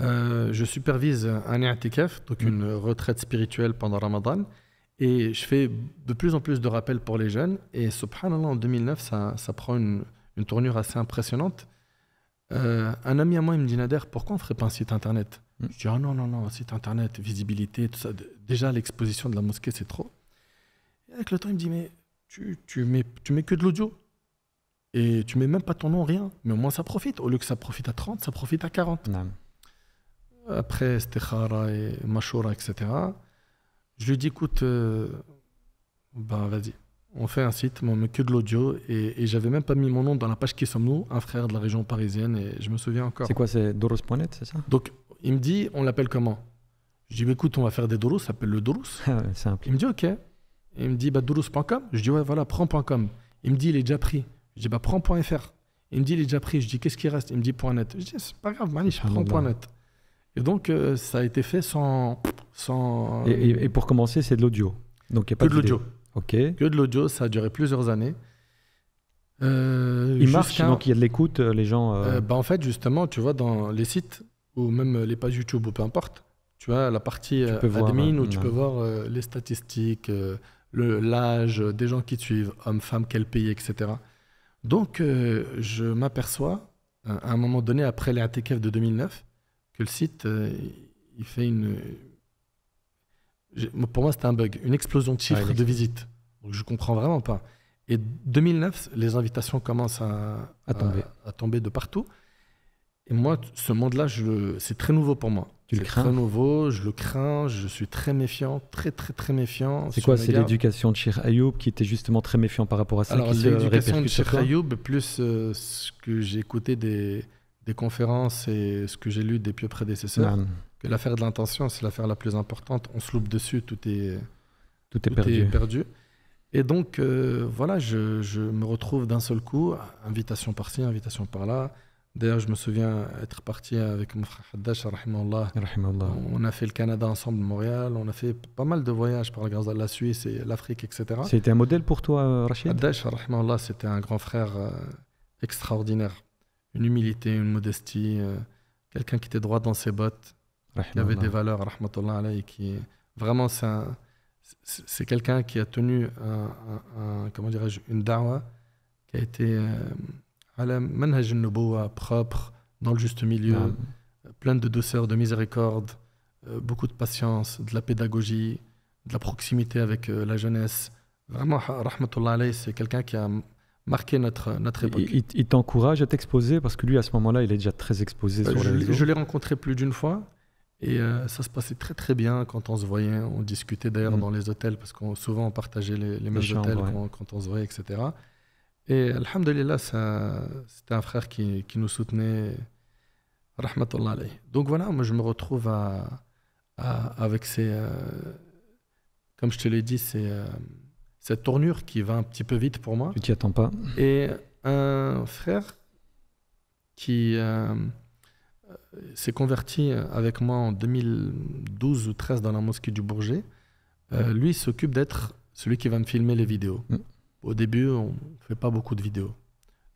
euh, je supervise un i'tikaf, donc mm. une retraite spirituelle pendant Ramadan. Et je fais de plus en plus de rappels pour les jeunes. Et subhanallah, en 2009, ça, prend une, tournure assez impressionnante. Euh, un ami à moi, il me dit Nader, pourquoi on ne ferait pas un site internet mm. Je dis Ah non, non, non, site internet, visibilité, tout ça. Déjà, l'exposition de la mosquée, c'est trop. Et avec le temps, il me dit Mais tu, tu, mets, tu mets que de l'audio et tu mets même pas ton nom, rien. Mais au moins, ça profite. Au lieu que ça profite à 30, ça profite à 40. Après Stechara et Mashura, etc., je lui dis écoute, ben vas-y, on fait un site, mais on met que de l'audio. Et, et j'avais même pas mis mon nom dans la page Qui sommes-nous Un frère de la région parisienne, et je me souviens encore. C'est quoi C'est Doros.net, c'est ça Donc, il me dit on l'appelle comment Je dis bah, écoute, on va faire des Doros, ça s'appelle le Doros. Ah il me dit ok. il me dit bah, Doros.com Je dis ouais, voilà, prends.com. Il me dit il est déjà pris. Je dis, bah, prends Il me dit, il est déjà pris. Je dis, qu'est-ce qui reste Il me dit, .net. Je dis, c'est pas grave, Manish, prends .net. Et donc, euh, ça a été fait sans. sans... Et, pour commencer, c'est de l'audio. Donc, pas que de l'audio. Ok. Que de l'audio, ça a duré plusieurs années. Euh, il marche, donc il y a de l'écoute, euh, les gens. bah, en fait, justement, tu vois, dans les sites ou même les pages YouTube ou peu importe, tu vois, la partie admin où tu peux voir les statistiques, l'âge des gens qui te suivent, hommes, femmes, quel pays, etc. Donc, euh, je m'aperçois, à un moment donné, après les ATKF de 2009, que le site, euh, il fait une. Pour moi, c'était un bug, une explosion de chiffres de visites. Donc, je comprends vraiment pas. Et 2009, les invitations commencent à, tomber. à tomber. de partout. Et moi, ce monde-là, c'est très nouveau pour moi. Tu crains très nouveau, je le crains, je suis très méfiant, très très très méfiant. C'est quoi C'est l'éducation de Shir Ayoub qui était justement très méfiant par rapport à ça Alors euh, l'éducation de Shir Ayoub, plus euh, ce que j'ai écouté des, conférences et ce que j'ai lu des pieux prédécesseurs, que l'affaire de l'intention, c'est l'affaire la plus importante. On se loupe dessus, tout est, tout est, perdu. Et donc, euh, voilà, je, je, me retrouve d'un seul coup, invitation par-ci, invitation par-là, D'ailleurs, je me souviens être parti avec mon frère Haddash, on a fait le Canada ensemble, Montréal, on a fait pas mal de voyages par grâce de la Suisse et l'Afrique, etc. C'était un modèle pour toi, euh, Rachid Haddash, c'était un grand frère euh, extraordinaire. Une humilité, une modestie, euh, quelqu'un qui était droit dans ses bottes, Il avait des valeurs, Rahmatullah alayhi, qui vraiment, c'est quelqu'un qui a tenu un, comment une dawa qui a été propre, dans le juste milieu, plein de douceur, de miséricorde, euh, beaucoup de patience, de la pédagogie, de la proximité avec euh, la jeunesse. Vraiment, Rahmatullah c'est quelqu'un qui a marqué notre, notre époque. Il, t'encourage à t'exposer parce que lui, à ce moment-là, il est déjà très exposé euh, sur je, Je l'ai rencontré plus d'une fois et ça se passait très très bien quand on se voyait. On discutait d'ailleurs mm. dans les hôtels parce qu'on souvent on partageait les, les mêmes hôtels quand, on se voyait, etc. Et Alhamdulillah, c'était un frère qui, qui nous soutenait. Rahmatullah Donc voilà, moi je me retrouve à, avec ces. Euh, comme je te l'ai dit, c'est euh, cette tournure qui va un petit peu vite pour moi. Tu t'y attends pas. Et un frère qui euh, s'est converti avec moi en 2012 ou 13 dans la mosquée du Bourget, lui s'occupe d'être celui qui va me filmer les vidéos. Mm au début, on ne fait pas beaucoup de vidéos.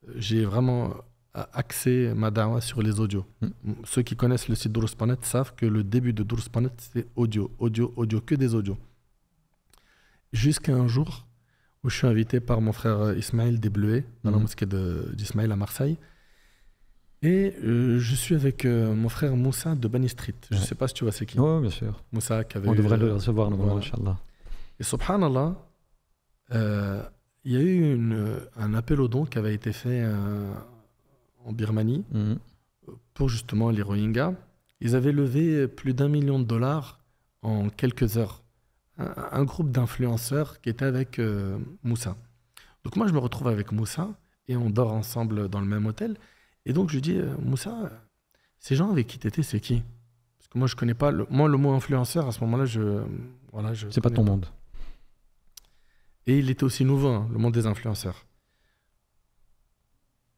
Euh, j'ai vraiment euh, axé ma dawa sur les audios. Hmm. Ceux qui connaissent le site d'Ouruspanet savent que le début de Douruspanet, c'est audio, audio, audio, que des audios. Jusqu'à un jour où je suis invité par mon frère euh, Ismaël Débleué dans la hmm. mosquée d'Ismaël à Marseille. Et je suis avec mon frère Moussa de Bani Street. Je ne sais pas si tu vois c'est qui. Oui, bien sûr. Moussa qui On devrait le recevoir normalement, Inch'Allah. Et subhanallah, euh, il y a eu euh, un appel aux dons qui avait été fait euh, en Birmanie mhm. pour justement les Rohingyas. Ils avaient levé plus d'un million de dollars en quelques heures. Un, groupe d'influenceurs qui était avec euh, Moussa. Donc moi, je me retrouve avec Moussa et on dort ensemble dans le même hôtel. Et donc je dis, Moussa, ces gens avec qui tu étais, c'est qui Parce que moi, je connais pas. Le, moi, le mot influenceur, à ce moment-là, je. Voilà, je c'est pas ton monde. Et il était aussi nouveau, hein, le monde des influenceurs.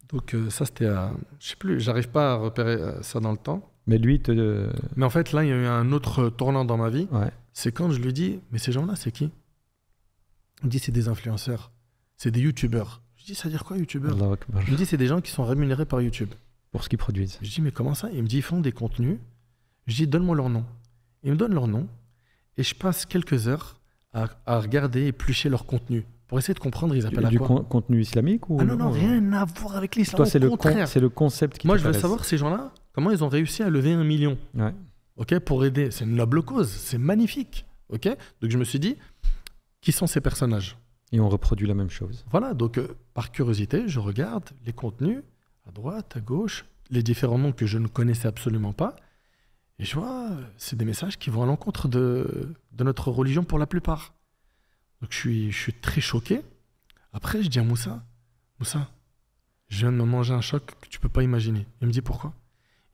Donc euh, ça, c'était à... Je sais plus, j'arrive pas à repérer euh, ça dans le temps. Mais lui, te... Euh, mais en fait, là, il y a eu un autre tournant dans ma vie. C'est quand je lui dis, mais ces gens-là, c'est qui Il me dit, c'est des influenceurs. C'est des youtubeurs. Je dis, ça veut dire quoi, youtubeurs Il me dit, c'est des gens qui sont rémunérés par YouTube. Pour ce qu'ils produisent. Je dis, mais comment ça Il me dit, ils font des contenus. Je dis, donne-moi leur nom. Il me donne leur nom. Et je passe quelques heures à, regarder, éplucher leur contenu pour essayer de comprendre, ils appellent du, à quoi Du contenu islamique ou Ah non, euh, rien à voir avec l'islam. Toi, c'est le, concept qui Moi, je veux savoir ces gens-là, comment ils ont réussi à lever un million ok, pour aider. C'est une noble cause, c'est magnifique. ok donc, je me suis dit, qui sont ces personnages Et on reproduit la même chose. Voilà, donc euh, par curiosité, je regarde les contenus à droite, à gauche, les différents noms que je ne connaissais absolument pas. Et je vois, c'est des messages qui vont à l'encontre de, notre religion pour la plupart. Donc je suis, je suis très choqué. Après, je dis à Moussa, Moussa, je viens de me manger un choc que tu peux pas imaginer. Il me dit pourquoi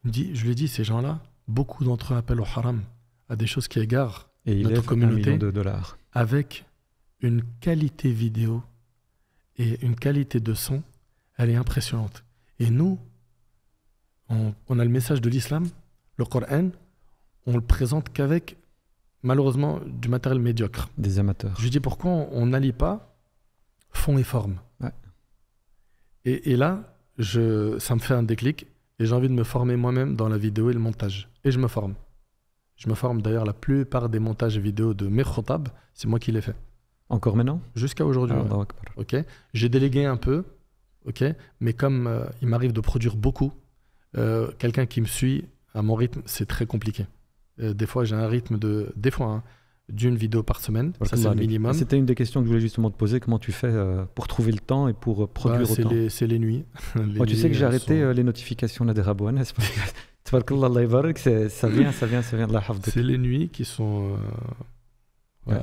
Il me dit, je lui ai dit, ces gens-là, beaucoup d'entre eux appellent au haram, à des choses qui égarent Et notre communauté. de dollars. Avec une qualité vidéo et une qualité de son, elle est impressionnante. Et nous, on a le message de l'islam, le Coran, on le présente qu'avec, malheureusement, du matériel médiocre. Des amateurs. Je dis pourquoi on n'allie pas fond et forme. Et, là, je, ça me fait un déclic et j'ai envie de me former moi-même dans la vidéo et le montage. Et je me forme. Je me forme d'ailleurs la plupart des montages vidéo de mes khotab, c'est moi qui les fais. Encore maintenant Jusqu'à aujourd'hui. Ok. J'ai délégué un peu, ok. Mais comme euh, il m'arrive de produire beaucoup, euh, quelqu'un qui me suit à mon rythme, c'est très compliqué. Euh, des fois, j'ai un rythme de, des fois, hein, d'une vidéo par semaine. Ah, c'était une des questions que je voulais justement te poser. Comment tu fais euh, pour trouver le temps et pour euh, bah, produire autant C'est les, nuits. tu sais que j'ai arrêté les notifications là, des ça vient, ça vient, ça vient de la C'est les nuits qui sont,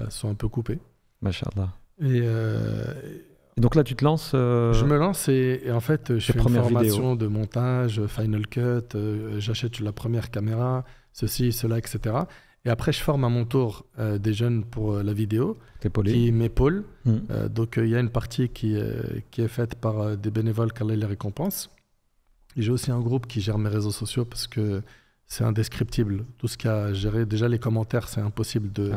sont un peu coupées. Machallah. Et et donc là, tu te lances euh, Je me lance et, en fait, je fais une formation de montage, euh, Final Cut, euh, j'achète la première caméra, ceci, cela, etc. Et après, je forme à mon tour des jeunes pour la vidéo qui m'épaulent. Mmh. donc, il y a une partie qui, qui est faite par des bénévoles car les récompenses. J'ai aussi un groupe qui gère mes réseaux sociaux parce que c'est indescriptible. Tout ce qu'il y a à gérer, déjà les commentaires, c'est impossible de,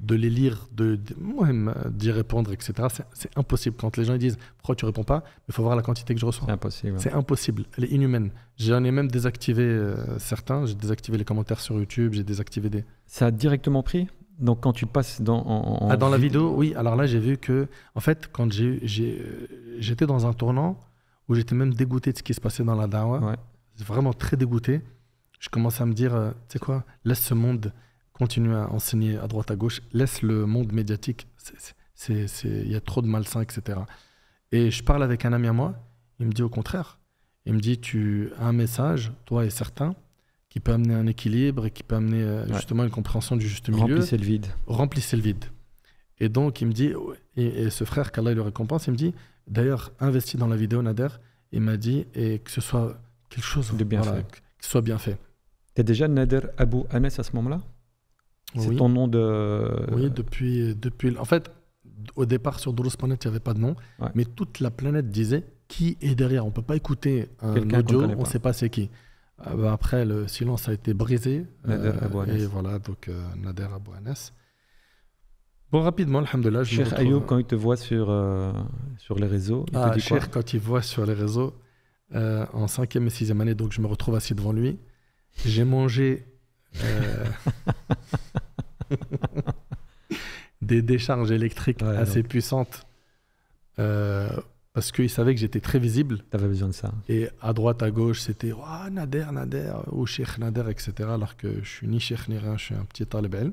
de les lire, de, moi-même euh, d'y répondre, etc. C'est impossible. Quand les gens disent pourquoi tu réponds pas, il faut voir la quantité que je reçois. C'est impossible. C'est impossible. Elle est inhumaine. J'en ai même désactivé euh, certains. J'ai désactivé les commentaires sur YouTube. J'ai désactivé des. Ça a directement pris. Donc quand tu passes dans en, ah, dans la vidéo, oui. Alors là, j'ai vu que en fait, quand j'ai euh, j'étais dans un tournant où j'étais même dégoûté de ce qui se passait dans la dawa, vraiment très dégoûté. Je commençais à me dire, tu sais quoi, laisse ce monde continue à enseigner à droite à gauche, laisse le monde médiatique, il y a trop de malsains, etc. Et je parle avec un ami à moi, il me dit au contraire, il me dit tu as un message, toi et certains, qui peut amener un équilibre et qui peut amener euh, justement une compréhension du juste milieu. Remplissez le vide. Remplissez le vide. Et donc il me dit, et, ce frère qu'Allah le récompense, il me dit, d'ailleurs investi dans la vidéo Nader, il m'a dit et que ce soit quelque chose de bien fait, que soit bien fait. T'es déjà Nader Abou Anes à ce moment-là c'est ton nom de. Oui, depuis, depuis. En fait, au départ, sur Drus Planet, il n'y avait pas de nom. Mais toute la planète disait qui est derrière. On ne peut pas écouter un audio, on ne sait pas c'est qui. Ah bah, après, le silence a été brisé. Nader euh, et voilà, donc euh, Nader Abouanes. Bon, rapidement, alhamdoulilah. Ayoub, euh, quand il te voit sur, sur les réseaux. Il te ah, dit Cheikh, quand il voit sur les réseaux, en cinquième et sixième année, donc je me retrouve assis devant lui. J'ai mangé. des décharges électriques assez puissantes. Euh, parce qu'il savait que j'étais très visible. Tu avais besoin de ça. Et à droite, à gauche, c'était Nader, Nader, ou Cheikh Nader, etc. Alors que je suis ni Sheikh ni rien, je suis un petit talibel.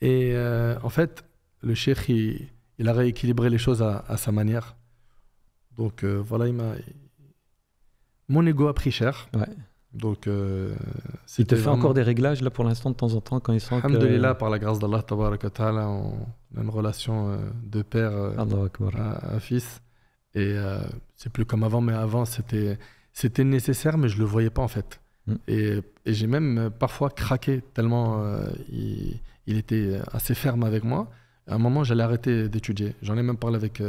Et euh, en fait, le Sheikh, il, a rééquilibré les choses à, sa manière. Donc euh, voilà, il m'a. Mon ego a pris cher. Ouais. Donc, euh, il te fait encore des réglages là pour l'instant de temps en temps quand ils sent que... par la grâce d'Allah, on a une relation euh, de père euh, à, fils. Et c'est plus comme avant, mais avant c'était c'était nécessaire, mais je le voyais pas en fait. Hmm. Et, et j'ai même parfois craqué tellement il, il, était assez ferme avec moi. À un moment, j'allais arrêter d'étudier. J'en ai même parlé avec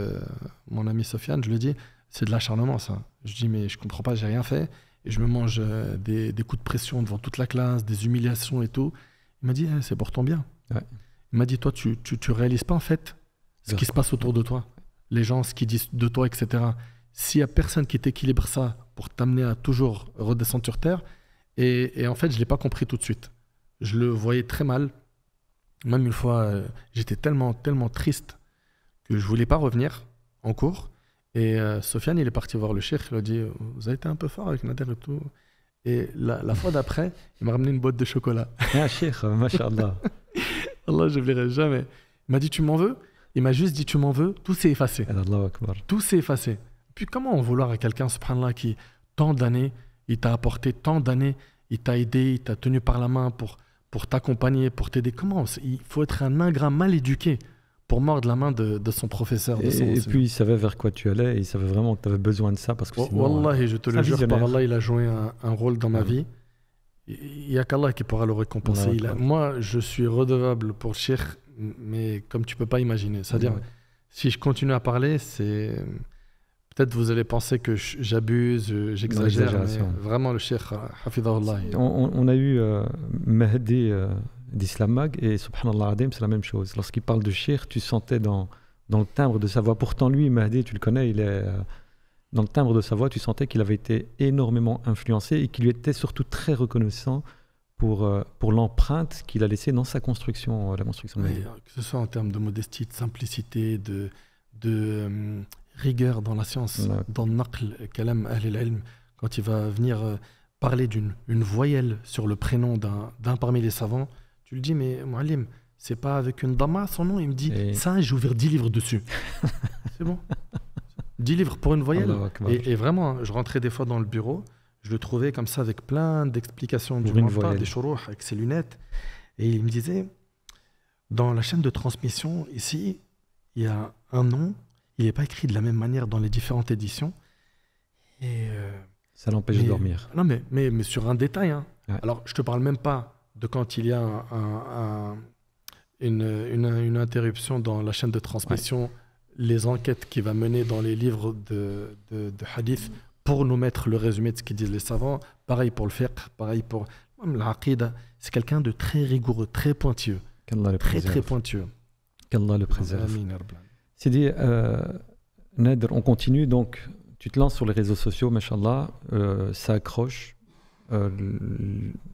mon ami Sofiane. Je lui ai dit, c'est de l'acharnement ça. Je dis, mais je comprends pas, j'ai rien fait et je me mange euh, des, coups de pression devant toute la classe, des humiliations et tout. Il m'a dit, eh, c'est pour ton bien. Il m'a dit, toi, tu, ne réalises pas en fait ce qui se passe autour de toi, les gens, ce qu'ils disent de toi, etc. S'il n'y a personne qui t'équilibre ça pour t'amener à toujours redescendre sur terre, et, en fait, je ne l'ai pas compris tout de suite. Je le voyais très mal. Même une fois, euh, j'étais tellement, tellement triste que je ne voulais pas revenir en cours. Et euh, Sofiane, il est parti voir le cheikh, il a dit Vous avez été un peu fort avec Nader et tout. Et la, fois d'après, il m'a ramené une boîte de chocolat. Ah, cheikh, mashallah. Allah, je verrai jamais. Il m'a dit Tu m'en veux Il m'a juste dit Tu m'en veux Tout s'est effacé. Tout s'est effacé. Puis comment en vouloir à quelqu'un, là qui tant d'années, il t'a apporté tant d'années, il t'a aidé, il t'a tenu par la main pour, pour t'accompagner, pour t'aider Comment Il faut être un ingrat mal éduqué pour mordre la main de, son professeur. et, puis il savait vers quoi tu allais il savait vraiment que tu avais besoin de ça parce que euh, Wallahi, je te le jure, par Allah, il a joué un, rôle dans ma ah. vie. Il n'y a qu'Allah qui pourra le récompenser. moi, je suis redevable pour Cheikh, mais comme tu peux pas imaginer. C'est-à-dire, si je continue à parler, c'est. Peut-être vous allez penser que j'abuse, j'exagère, mais vraiment le Sheikh, euh, on, on, a eu euh, Mahdi d'Islam Mag, et subhanallah c'est la même chose. Lorsqu'il parle de shir, tu sentais dans, dans le timbre de sa voix, pourtant lui, Mahdi, tu le connais, il est, euh, dans le timbre de sa voix, tu sentais qu'il avait été énormément influencé et qu'il lui était surtout très reconnaissant pour, euh, pour l'empreinte qu'il a laissée dans sa construction, euh, la construction de Que ce soit en termes de modestie, de simplicité, de, de rigueur dans la science, dans le kalam al-ilm, quand il va venir parler d'une voyelle sur le prénom d'un parmi les savants, je lui dis, mais Moualim, c'est pas avec une dama son nom. Il me dit, ça, j'ai ouvert 10 livres dessus. c'est bon. 10 livres pour une voyelle. Et, vraiment, hein, je rentrais des fois dans le bureau, je le trouvais comme ça avec plein d'explications du mental, des shorouh avec ses lunettes. Et il me disait, dans la chaîne de transmission, ici, il y a un nom, il n'est pas écrit de la même manière dans les différentes éditions. Et euh, ça l'empêche de dormir. Non, mais, mais, mais, sur un détail. Hein. Alors, je te parle même pas quand il y a un, une, interruption dans la chaîne de transmission, les enquêtes qu'il va mener dans les livres de, hadith pour nous mettre le résumé de ce qu'ils disent les savants. Pareil pour le fiqh, pareil pour l'aqidah C'est quelqu'un de très rigoureux, très pointueux. Qu'Allah très, Très, pointueux. Qu'Allah le préserve. C'est dit, euh, on continue donc. Tu te lances sur les réseaux sociaux, machallah, euh, ça accroche. Euh,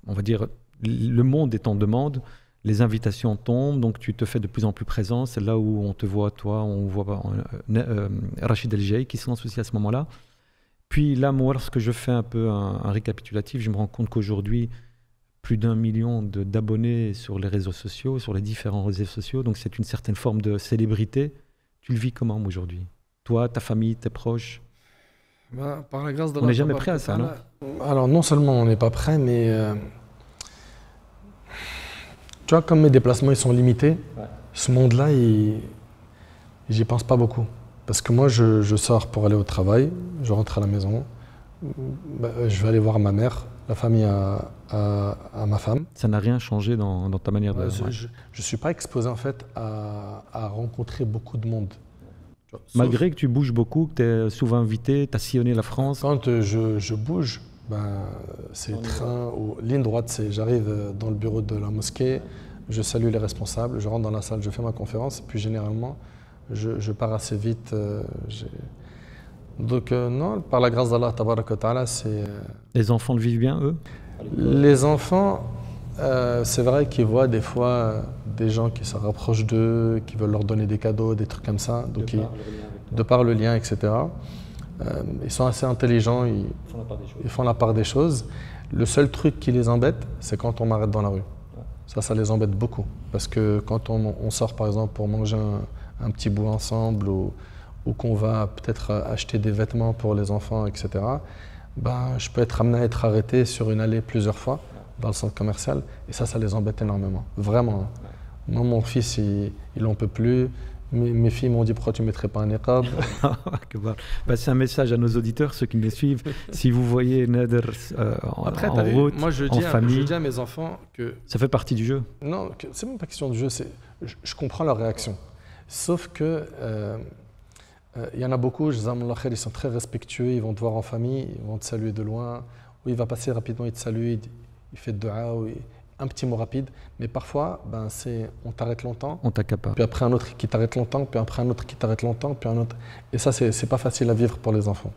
on va dire le monde est en demande, les invitations tombent, donc tu te fais de plus en plus présent. C'est là où on te voit, toi, on voit euh, euh, Rachid El qui se lance aussi à ce moment-là. Puis là, moi, lorsque je fais un peu un, récapitulatif, je me rends compte qu'aujourd'hui, plus d'un million d'abonnés sur les réseaux sociaux, sur les différents réseaux sociaux, donc c'est une certaine forme de célébrité. Tu le vis comment aujourd'hui Toi, ta famille, tes proches bah, par la grâce de On n'est jamais prêt à ça, non euh, Alors non seulement on n'est pas prêt, mais tu vois, comme mes déplacements ils sont limités, ce monde-là, il... j'y pense pas beaucoup. Parce que moi, je, sors pour aller au travail, je rentre à la maison, bah, je vais aller voir ma mère, la famille à, ma femme. Ça n'a rien changé dans, ta manière de... Je, je, suis pas exposé en fait à, rencontrer beaucoup de monde. Malgré que tu bouges beaucoup, que tu es souvent invité, tu as sillonné la France. Quand euh, je bouge, ben, C'est train ou ligne droite, c'est j'arrive dans le bureau de la mosquée, je salue les responsables, je rentre dans la salle, je fais ma conférence, puis généralement, je, pars assez vite. Euh, donc, euh, non, par la grâce d'Allah, ta'ala, c'est. Euh, les enfants le vivent bien, eux Les enfants, c'est vrai qu'ils voient des fois des gens qui se rapprochent d'eux, qui veulent leur donner des cadeaux, des trucs comme ça. Donc, de par le lien, etc. Euh, ils sont assez intelligents, ils font, la part des choses. Le seul truc qui les embête, c'est quand on m'arrête dans la rue. Ça, ça les embête beaucoup. Parce que quand on, sort, par exemple, pour manger un, petit bout ensemble ou, qu'on va peut-être acheter des vêtements pour les enfants, etc., ben, je peux être amené à être arrêté sur une allée plusieurs fois dans le centre commercial. Et ça, ça les embête énormément. Vraiment. Hein. Moi, mon fils, il n'en peut plus. Mes, filles m'ont dit pourquoi tu ne mettrais pas un niqab oh, Passez un message à nos auditeurs, ceux qui me suivent. Si vous voyez Nader euh, en, Après, route, moi, je en dis famille, je dis à mes enfants que... Ça fait partie du jeu Non, c'est même pas question du jeu, je, je, comprends leur réaction. Sauf que... Euh, euh, y en a beaucoup, ils sont très respectueux, ils vont te voir en famille, ils vont te saluer de loin, ou il va passer rapidement, il te salue, il, fait de dua, un petit mot rapide, mais parfois, ben, c'est on t'arrête longtemps. On t'accapare. Puis après un autre qui t'arrête longtemps, puis après un autre qui t'arrête longtemps, puis un autre. Et ça, c'est pas facile à vivre pour les enfants.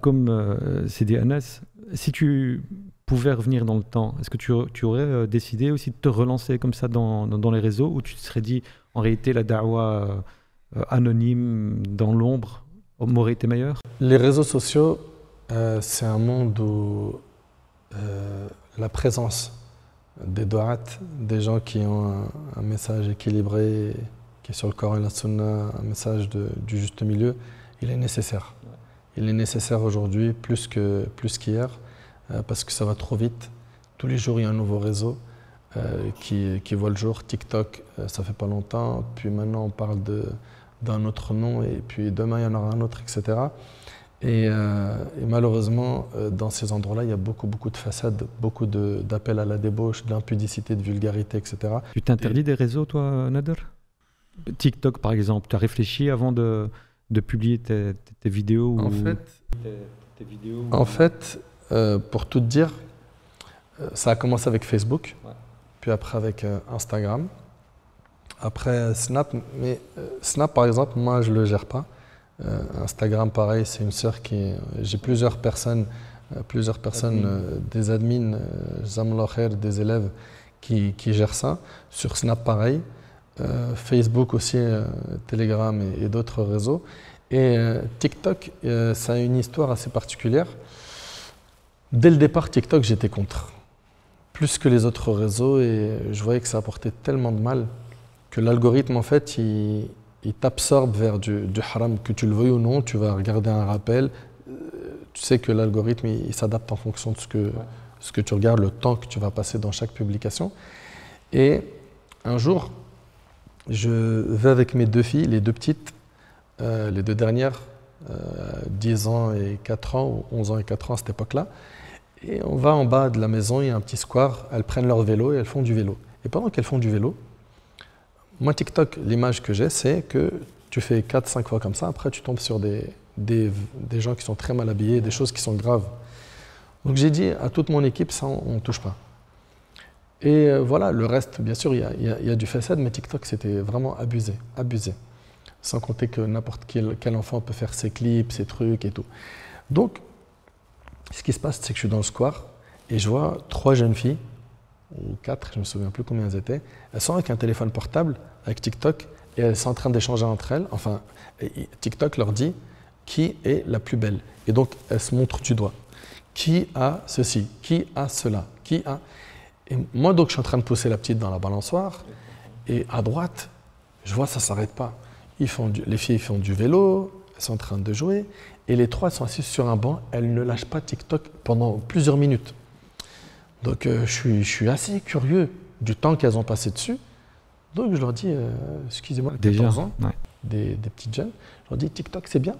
comme euh, Sidi Anas, si tu pouvais revenir dans le temps, est-ce que tu, aurais euh, décidé aussi de te relancer comme ça dans, dans, les réseaux, ou tu te serais dit, en réalité, la dawa euh, anonyme, dans l'ombre, m'aurait été meilleure Les réseaux sociaux, c'est un monde où la présence des doigts, des gens qui ont un, message équilibré, qui est sur le Coran et la Sunna, un message du juste milieu, il est nécessaire. Il est nécessaire aujourd'hui plus qu'hier, euh, parce que ça va trop vite. Tous les jours, il y a un nouveau réseau euh, qui, qui, voit le jour. TikTok, euh, ça fait pas longtemps. Puis maintenant, on parle d'un autre nom, et puis demain, il y en aura un autre, etc. Euh, et, malheureusement, euh, dans ces endroits-là, il y a beaucoup, beaucoup de façades, beaucoup d'appels à la débauche, d'impudicité, de vulgarité, etc. Tu t'interdis des réseaux, toi, Nader TikTok, par exemple, tu as réfléchi avant de, de publier tes, vidéos En fait, tes, vidéos en fait euh, pour tout te dire, ça a commencé avec Facebook, puis après avec Instagram, après Snap. Mais Snap, par exemple, moi, je ne le gère pas. Euh, Instagram, pareil, c'est une sœur qui. J'ai plusieurs personnes, euh, plusieurs personnes, euh, des admins, des élèves qui, gèrent ça. Sur Snap, pareil. Facebook aussi, Telegram et, d'autres réseaux. Et TikTok, ça a une histoire assez particulière. Dès le départ, TikTok, j'étais contre. Plus que les autres réseaux, et je voyais que ça apportait tellement de mal que l'algorithme, en fait, il, il t'absorbe vers du, haram, que tu le veuilles ou non, tu vas regarder un rappel, euh, tu sais que l'algorithme, il, s'adapte en fonction de ce que, ce que tu regardes, le temps que tu vas passer dans chaque publication. Et un jour, je vais avec mes deux filles, les deux petites, euh, les deux dernières, 10 euh, ans et 4 ans, ou 11 ans et 4 ans à cette époque-là, et on va en bas de la maison, il y a un petit square, elles prennent leur vélo et elles font du vélo. Et pendant qu'elles font du vélo, moi, TikTok, l'image que j'ai, c'est que tu fais quatre, cinq fois comme ça, après tu tombes sur des, des, gens qui sont très mal habillés, des choses qui sont graves. Donc j'ai dit à toute mon équipe, ça, on ne touche pas. Et euh, voilà, le reste, bien sûr, il y, y a, du façade, mais TikTok, c'était vraiment abusé, abusé. Sans compter que n'importe quel, quel, enfant peut faire ses clips, ses trucs et tout. Donc, ce qui se passe, c'est que je suis dans le square et je vois trois jeunes filles ou quatre, je ne me souviens plus combien elles étaient, elles sont avec un téléphone portable, avec TikTok, et elles sont en train d'échanger entre elles. Enfin, TikTok leur dit qui est la plus belle. Et donc, elles se montrent du doigt. Qui a ceci Qui a cela Qui a. Et moi, donc, je suis en train de pousser la petite dans la balançoire, et à droite, je vois, ça ne s'arrête pas. Ils font Les filles font du vélo, elles sont en train de jouer, et les trois sont assises sur un banc, elles ne lâchent pas TikTok pendant plusieurs minutes. Donc, euh, je, suis, je, suis, assez curieux du temps qu'elles ont passé dessus. Donc, je leur dis, euh, excusez-moi, des ans, des, petites jeunes, je leur dis, TikTok, c'est bien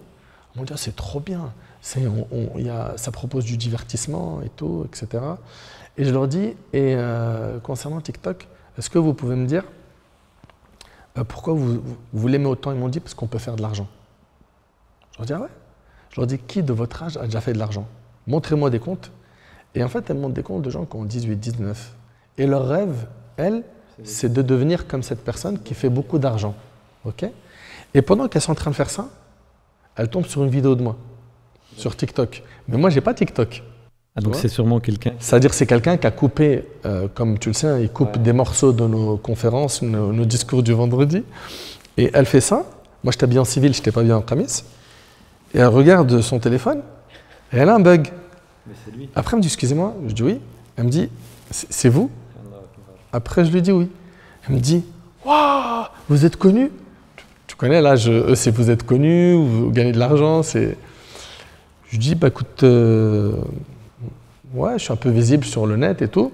Ils m'ont dit, c'est trop bien, ça propose du divertissement et tout, etc. Et je leur dis, et euh, concernant TikTok, est-ce que vous pouvez me dire pourquoi vous, vous l'aimez autant Ils m'ont dit, parce qu'on peut faire de l'argent. Je leur dis, ah ouais Je leur dis, qui de votre âge a déjà fait de l'argent Montrez-moi des comptes et en fait, elle monte des comptes de gens qui ont 18, 19. Et leur rêve, elle, c'est de devenir comme cette personne qui fait beaucoup d'argent. ok et pendant qu'elle est en train de faire ça, elle tombe sur une vidéo de moi, sur TikTok. Mais moi, j'ai pas TikTok. Ah, donc c'est sûrement quelqu'un. C'est-à-dire c'est quelqu'un qui a coupé, euh, comme tu le sais, hein, il coupe des morceaux de nos conférences, nos, discours du vendredi. Et elle fait ça. Moi, j'étais bien en civil, je t'ai pas bien en camis. Et elle regarde son téléphone et elle a un bug. Après, elle me dit, excusez-moi, je dis oui. Elle me dit, c'est vous Après, je lui dis oui. Elle me dit, waouh, vous êtes connu tu, connais, là, je, c'est vous êtes connu, vous, vous gagnez de l'argent, c'est. Je dis, bah écoute, euh, ouais, je suis un peu visible sur le net et tout.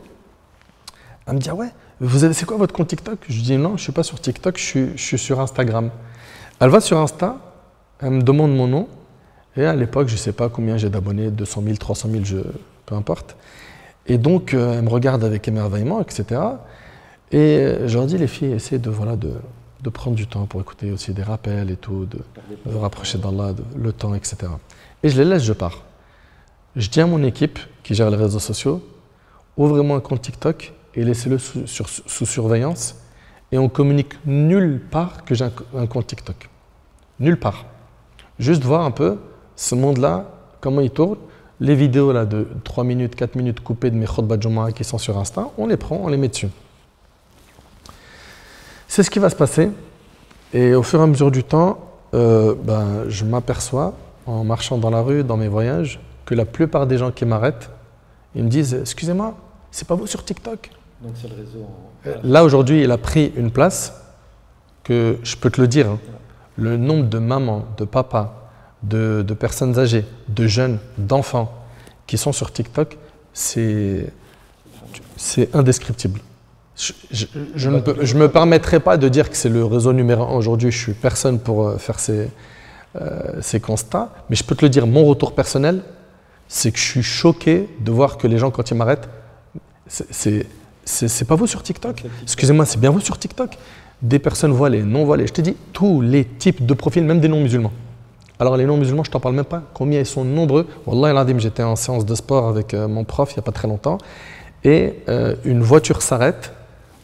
Elle me dit, ah ouais, vous avez, c'est quoi votre compte TikTok Je dis, non, je ne suis pas sur TikTok, je suis, je suis, sur Instagram. Elle va sur Insta, elle me demande mon nom, et à l'époque, je ne sais pas combien j'ai d'abonnés, 200 000, 300 000, peu importe. Et donc, euh, elles me regardent avec émerveillement, etc. Et euh, je leur dis, les filles, essayez de, voilà, de, prendre du temps pour écouter aussi des rappels et tout, de, vous rapprocher d'Allah, le temps, etc. Et je les laisse, je pars. Je dis à mon équipe qui gère les réseaux sociaux, ouvrez-moi un compte TikTok et laissez-le sous, surveillance. Et on communique nulle part que j'ai un compte TikTok. Nulle part. Juste voir un peu ce monde-là, comment il tourne Les vidéos là, de 3 minutes, 4 minutes coupées de mes khutbah Jumaa qui sont sur Insta, on les prend, on les met dessus. C'est ce qui va se passer. Et au fur et à mesure du temps, euh, ben, je m'aperçois, en marchant dans la rue, dans mes voyages, que la plupart des gens qui m'arrêtent, ils me disent Excusez-moi, c'est pas vous sur TikTok Donc c'est le réseau. Euh, là aujourd'hui, il a pris une place que je peux te le dire. Hein. Le nombre de mamans, de papas, de, personnes âgées, de jeunes, d'enfants qui sont sur TikTok, c'est indescriptible. Je, ne me permettrai pas de dire que c'est le réseau numéro un aujourd'hui. Je suis personne pour euh, faire euh, ces, constats, mais je peux te le dire. Mon retour personnel, c'est que je suis choqué de voir que les gens quand ils m'arrêtent, c'est c'est pas vous sur TikTok. Excusez-moi, c'est bien vous sur TikTok. Des personnes voilées, non voilées. Je te dis tous les types de profils, même des non musulmans. Alors les non-musulmans, je t'en parle même pas, combien ils sont nombreux. Wallah j'étais en séance de sport avec euh, mon prof il n'y a pas très longtemps, et euh, une voiture s'arrête.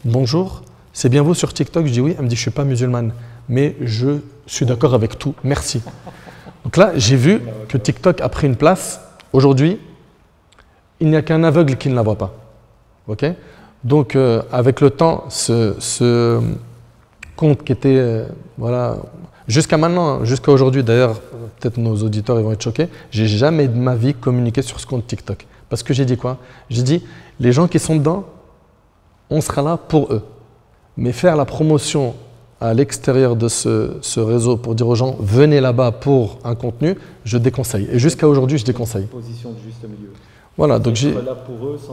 Bonjour, c'est bien vous sur TikTok Je dis oui. Elle me dit, je suis pas musulmane, mais je suis d'accord avec tout, merci. Donc là, j'ai vu que TikTok a pris une place. Aujourd'hui, il n'y a qu'un aveugle qui ne la voit pas. ok Donc euh, avec le temps, ce, compte qui était Jusqu'à maintenant, jusqu'à aujourd'hui, d'ailleurs, peut-être nos auditeurs vont être choqués, j'ai jamais de ma vie communiqué sur ce compte TikTok. Parce que j'ai dit quoi J'ai dit, les gens qui sont dedans, on sera là pour eux. Mais faire la promotion à l'extérieur de ce, réseau pour dire aux gens, venez là-bas pour un contenu, je déconseille. Et jusqu'à aujourd'hui, je déconseille. Voilà, donc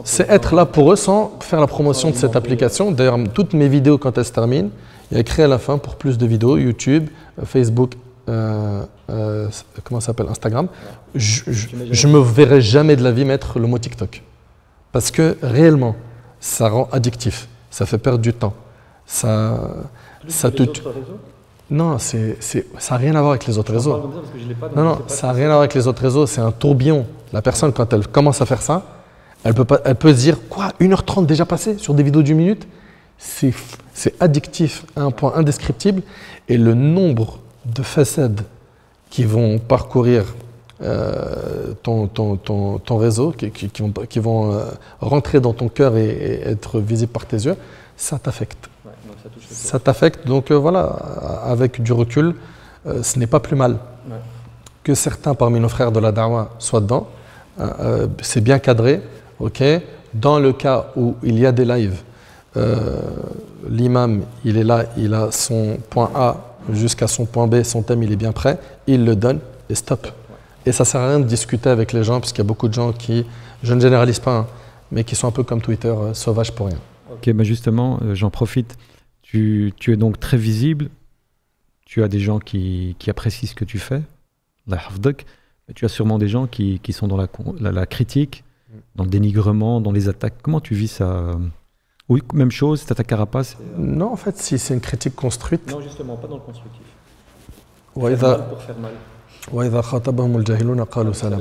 C'est être là pour eux sans faire la promotion de cette application. D'ailleurs, toutes mes vidéos, quand elles se terminent, il y a écrit à la fin pour plus de vidéos, YouTube, euh, Facebook, euh, euh, comment s'appelle Instagram. Je ne me verrai jamais de la vie mettre le mot TikTok. Parce que réellement, ça rend addictif, ça fait perdre du temps. Ça, ça te Non, ça n'a rien à voir avec les autres réseaux. non, non, ça n'a rien à voir avec les autres réseaux, c'est un tourbillon. La personne, quand elle commence à faire ça, elle peut, pas, elle peut se dire Quoi 1h30 déjà passé sur des vidéos d'une minute c'est, addictif à un point indescriptible et le nombre de façades qui vont parcourir euh, ton, réseau, qui, vont, euh, rentrer dans ton cœur et, être visibles par tes yeux, ça t'affecte. ça t'affecte, donc euh, voilà, avec du recul, ce n'est pas plus mal que certains parmi nos frères de la Dawa soient dedans. Hein, c'est bien cadré, ok. Dans le cas où il y a des lives euh, l'imam, il est là, il a son point A jusqu'à son point B, son thème, il est bien prêt, il le donne et stop. Et ça sert à rien de discuter avec les gens, parce qu'il y a beaucoup de gens qui, je ne généralise pas, hein, mais qui sont un peu comme Twitter, sauvage euh, sauvages pour rien. Ok, mais justement, euh, j'en profite. Tu, es donc très visible, tu as des gens qui, apprécient ce que tu fais, la hafdak, mais tu as sûrement des gens qui, sont dans la, la critique, mm. dans le dénigrement, dans les attaques. Comment tu vis ça oui, même chose, c'est ta carapace. Non, en fait, si c'est une critique construite. Non, justement, pas dans le constructif. Pour faire mal. Pour faire mal.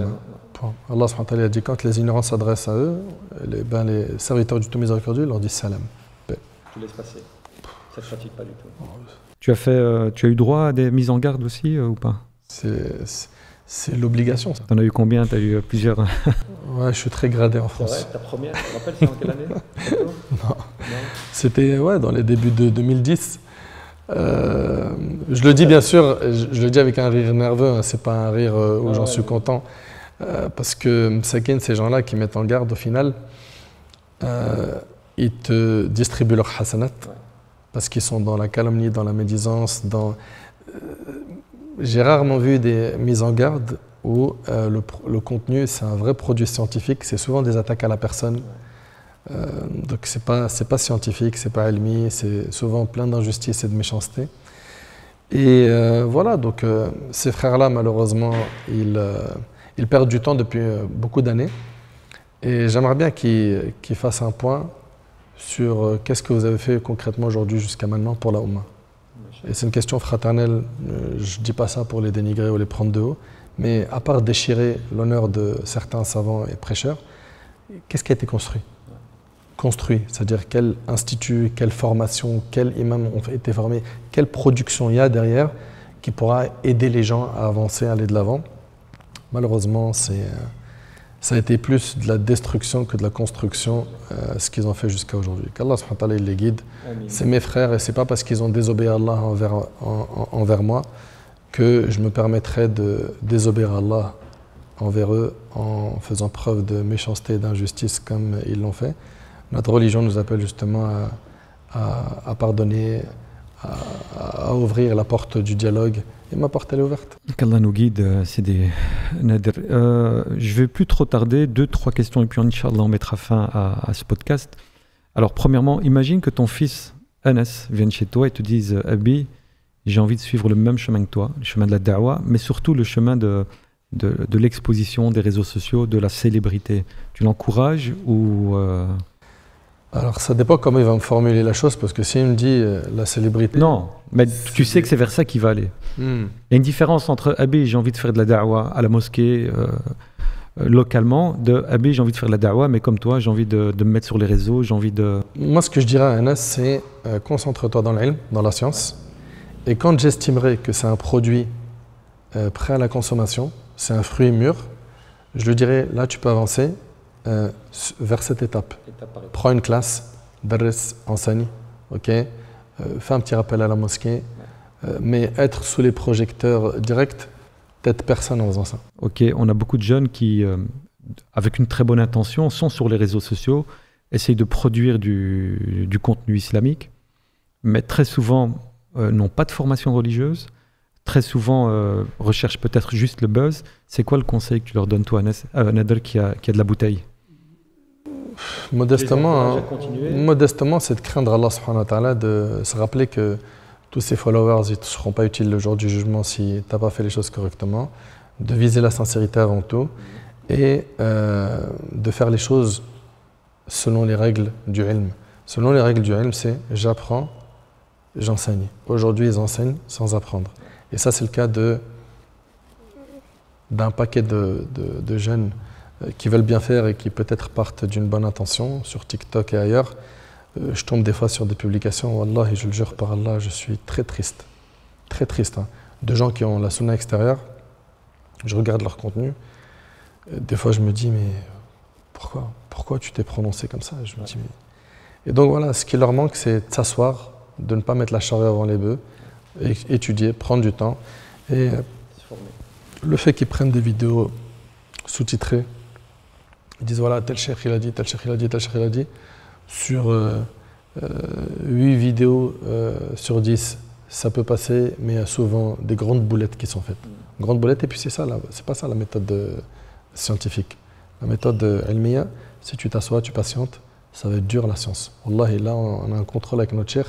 Allah a dit quand les ignorants s'adressent à eux, les, ben, serviteurs du tout miséricordieux leur disent salam. Tu laisses passer. Ça ne fatigue pas du tout. Oh, tu as, fait, euh, tu as eu droit à des mises en garde aussi euh, ou pas c'est, c'est l'obligation, ça. T'en as eu combien as eu euh, plusieurs Ouais, je suis très gradé en France. ta première, tu te rappelles, c'est en quelle année Non. C'était ouais, dans les débuts de 2010. Euh, je le dis bien sûr, je, le dis avec un rire nerveux, hein, c'est pas un rire euh, où ah j'en suis content, parce que Msakin, ces gens-là qui mettent en garde au final, ils te distribuent leur hasanat, parce qu'ils sont dans la calomnie, dans la médisance, dans j'ai rarement vu des mises en garde où euh, le, contenu, c'est un vrai produit scientifique, c'est souvent des attaques à la personne. Euh, donc c'est pas, pas scientifique, c'est pas ennemi, c'est souvent plein d'injustices et de méchanceté. Et euh, voilà, donc ces frères-là, malheureusement, ils, ils, perdent du temps depuis beaucoup d'années. Et j'aimerais bien qu'ils fassent un point sur qu'est-ce que vous avez fait concrètement aujourd'hui jusqu'à maintenant pour la OMA et c'est une question fraternelle, euh, je ne dis pas ça pour les dénigrer ou les prendre de haut, mais à part déchirer l'honneur de certains savants et prêcheurs, qu'est-ce qui a été construit Construit, c'est-à-dire quel institut, quelle formation, quel imam ont été formés, quelle production il y a derrière qui pourra aider les gens à avancer, à aller de l'avant. Malheureusement, c'est euh, ça a été plus de la destruction que de la construction, euh, ce qu'ils ont fait jusqu'à aujourd'hui. Qu'Allah les guide. C'est mes frères et c'est pas parce qu'ils ont désobéi à Allah envers, envers moi que je me permettrai de désobéir à Allah envers eux en faisant preuve de méchanceté et d'injustice comme ils l'ont fait. Notre religion nous appelle justement à, pardonner, à, ouvrir la porte du dialogue et ma porte elle est ouverte. Qu'Allah nous guide, c'est des euh, nadir. Euh, je vais plus trop tarder, deux, trois questions, et puis Inch'Allah, on mettra fin à, ce podcast. Alors, premièrement, imagine que ton fils Anas vienne chez toi et te dise Abi, j'ai envie de suivre le même chemin que toi, le chemin de la da'wah, mais surtout le chemin de, de, l'exposition, des réseaux sociaux, de la célébrité. Tu l'encourages ou. Euh, alors, ça dépend comment il va me formuler la chose, parce que s'il me dit euh, la célébrité. Non, mais tu sais que c'est vers ça qu'il va aller. Hmm. Il y a une différence entre Abi, j'ai envie de faire de la da'wa à la mosquée, euh, euh, localement, de Abi, j'ai envie de faire de la da'wa, mais comme toi, j'ai envie de, me mettre sur les réseaux, j'ai envie de. Moi, ce que je dirais à Anas, c'est concentre-toi dans l'ilm, dans la science. Et quand j'estimerai que c'est un produit prêt à la consommation, c'est un fruit mûr, je lui dirais là, tu peux avancer, euh, vers cette étape. Prends une classe, d'adresse enseigne, ok euh, fais un petit rappel à la mosquée, euh, mais être sous les projecteurs directs, peut personne en faisant ça. Ok, on a beaucoup de jeunes qui, avec une très bonne intention, sont sur les réseaux sociaux, essayent de produire du, contenu islamique, mais très souvent n'ont pas de formation religieuse, très souvent recherchent peut-être juste le buzz. C'est quoi le conseil que tu leur donnes, toi, à un qui qui a de la bouteille modestement, hein. modestement c'est de craindre Allah subhanahu wa ta'ala, de se rappeler que tous ces followers ne seront pas utiles le jour du jugement si tu n'as pas fait les choses correctement, de viser la sincérité avant tout et euh, de faire les choses selon les règles du ilm. Selon les règles du ilm, c'est j'apprends, j'enseigne. Aujourd'hui, ils enseignent sans apprendre. Et ça, c'est le cas de d'un paquet de, de jeunes euh, qui veulent bien faire et qui peut-être partent d'une bonne intention sur TikTok et ailleurs, euh, je tombe des fois sur des publications, Allah, et je le jure par Allah, je suis très triste, très triste, hein. de gens qui ont la sunna extérieure. Je regarde leur contenu. Euh, des fois, je me dis, mais pourquoi Pourquoi tu t'es prononcé comme ça Je me dis, mais... Et donc voilà, ce qui leur manque, c'est de s'asseoir, de ne pas mettre la charrue avant les bœufs, et étudier, prendre du temps. Et le fait qu'ils prennent des vidéos sous-titrées, ils disent voilà, tel cheikh il a dit, tel cheikh il a dit, tel cheikh il a dit. Sur euh, euh, huit 8 vidéos euh, sur 10, ça peut passer, mais il y a souvent des grandes boulettes qui sont faites. Grandes boulettes, et puis c'est ça, c'est pas ça la méthode scientifique. La méthode Elmiya, si tu t'assois, tu patientes, ça va être dur la science. et là, on a un contrôle avec notre cheikh.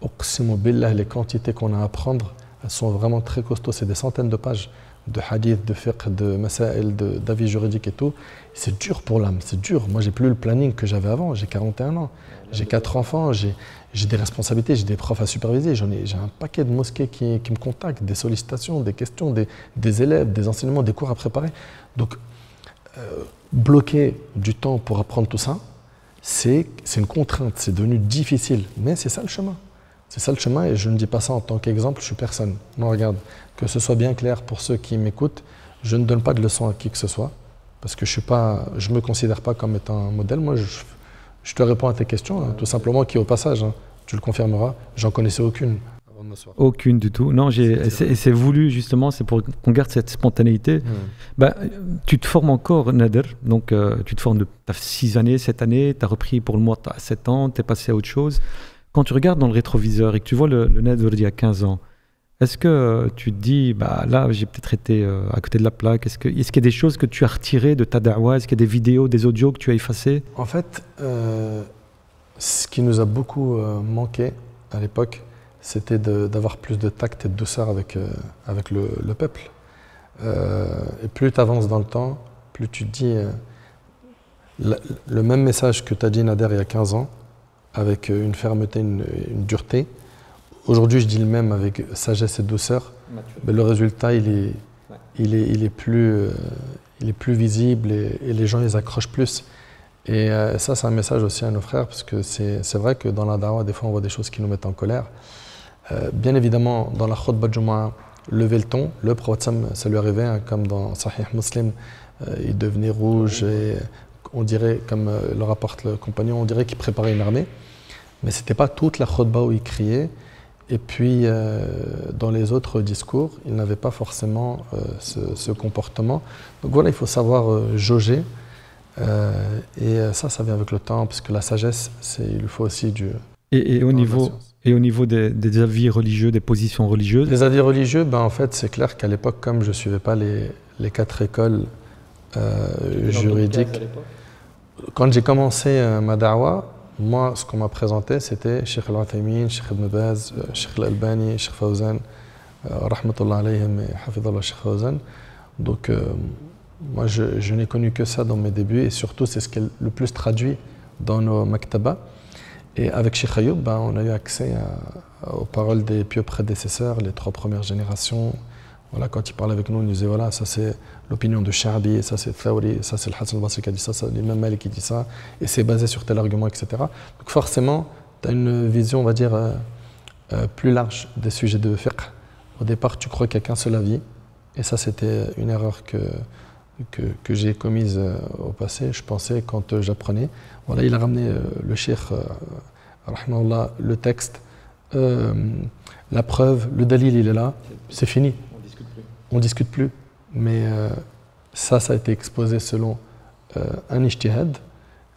Oksimo billah, les quantités qu'on a à apprendre, elles sont vraiment très costauds. C'est des centaines de pages de hadith, de fiqh, de masail, d'avis juridique et tout, c'est dur pour l'âme, c'est dur. Moi, j'ai plus le planning que j'avais avant, j'ai 41 ans, j'ai quatre enfants, j'ai des responsabilités, j'ai des profs à superviser, j'ai un paquet de mosquées qui, me contactent, des sollicitations, des questions, des, élèves, des enseignements, des cours à préparer. Donc, euh, bloquer du temps pour apprendre tout ça, c'est une contrainte, c'est devenu difficile, mais c'est ça le chemin. C'est ça le chemin et je ne dis pas ça en tant qu'exemple, je suis personne. Non, regarde, que ce soit bien clair pour ceux qui m'écoutent, je ne donne pas de leçons à qui que ce soit parce que je ne me considère pas comme étant un modèle. Moi, je, te réponds à tes questions, hein, tout simplement, qui au passage, hein, tu le confirmeras, j'en connaissais aucune. Aucune du tout. Non, c'est voulu justement, c'est pour qu'on garde cette spontanéité. Hmm. Bah, tu te formes encore, Nader. Donc, euh, tu te formes, de as 6 années, cette année, tu as repris pour le mois, tu as 7 ans, tu es passé à autre chose quand tu regardes dans le rétroviseur et que tu vois le, le net d'il y a 15 ans, est-ce que euh, tu te dis, bah, là, j'ai peut-être été euh, à côté de la plaque Est-ce qu'il y a des choses que tu as retirées de ta da'wah Est-ce qu'il y a des vidéos, des audios que tu as effacées En fait, euh, ce qui nous a beaucoup manqué à l'époque, c'était d'avoir plus de tact et de douceur avec, avec le, peuple. et plus tu avances dans le temps, plus tu te dis, le même message que tu as dit Nader il y a 15 ans, avec euh, une fermeté, une, dureté. Aujourd'hui, je dis le même avec sagesse et douceur. Mais le résultat, il est, il, est, il, est plus, euh, il est plus visible et, les gens, les accrochent plus. Et euh, ça, c'est un message aussi à nos frères, parce que c'est vrai que dans la dawa, des fois, on voit des choses qui nous mettent en colère. bien évidemment, dans la khutbah Jumu'ah, lever le ton. Le prophète, ça lui arrivait, hein, comme dans Sahih Muslim, il devenait rouge et on dirait, comme le rapporte le compagnon, on dirait qu'il préparait une armée. Mais ce n'était pas toute la khutba où il criait. Et puis, euh, dans les autres discours, il n'avait pas forcément euh, ce, comportement. Donc voilà, il faut savoir euh, jauger. et ça, ça vient avec le temps, parce que la sagesse, il faut aussi du. Et, au, niveau, et au niveau des, avis religieux, des positions religieuses Les avis religieux, ben, en fait, c'est clair qu'à l'époque, comme je ne suivais pas les, les quatre écoles juridiques. Quand j'ai commencé ma dawa, moi, ce qu'on m'a présenté, c'était Sheikh Al-Athaymin, Sheikh Ibn Baz, Sheikh euh, Al-Albani, Sheikh Fawzan, euh, Rahmatullah alayhim et Hafidullah Sheikh Fawzan. Donc, euh, moi, je, n'ai connu que ça dans mes débuts et surtout, c'est ce qui est le plus traduit dans nos maktabas. Et avec Sheikh Ayoub, ben, on a eu accès aux paroles des pieux prédécesseurs, les trois premières générations, quand il parlait avec nous, il nous disait voilà, ça c'est l'opinion de et ça c'est Thawri, ça c'est le Hassan Basri qui a dit ça, ça l'imam Malik qui dit ça, et c'est basé sur tel argument, etc. Donc forcément, tu as une vision, on va dire, euh, euh, plus large des sujets de fiqh. Au départ, tu crois qu'il n'y a qu'un seul avis, et ça c'était une erreur que, que, j'ai commise euh, au passé, je pensais quand j'apprenais. Voilà, il a ramené le sheikh, le texte, la preuve, le dalil, il est là, c'est fini on ne discute plus. Mais euh, ça, ça a été exposé selon euh, un ijtihad,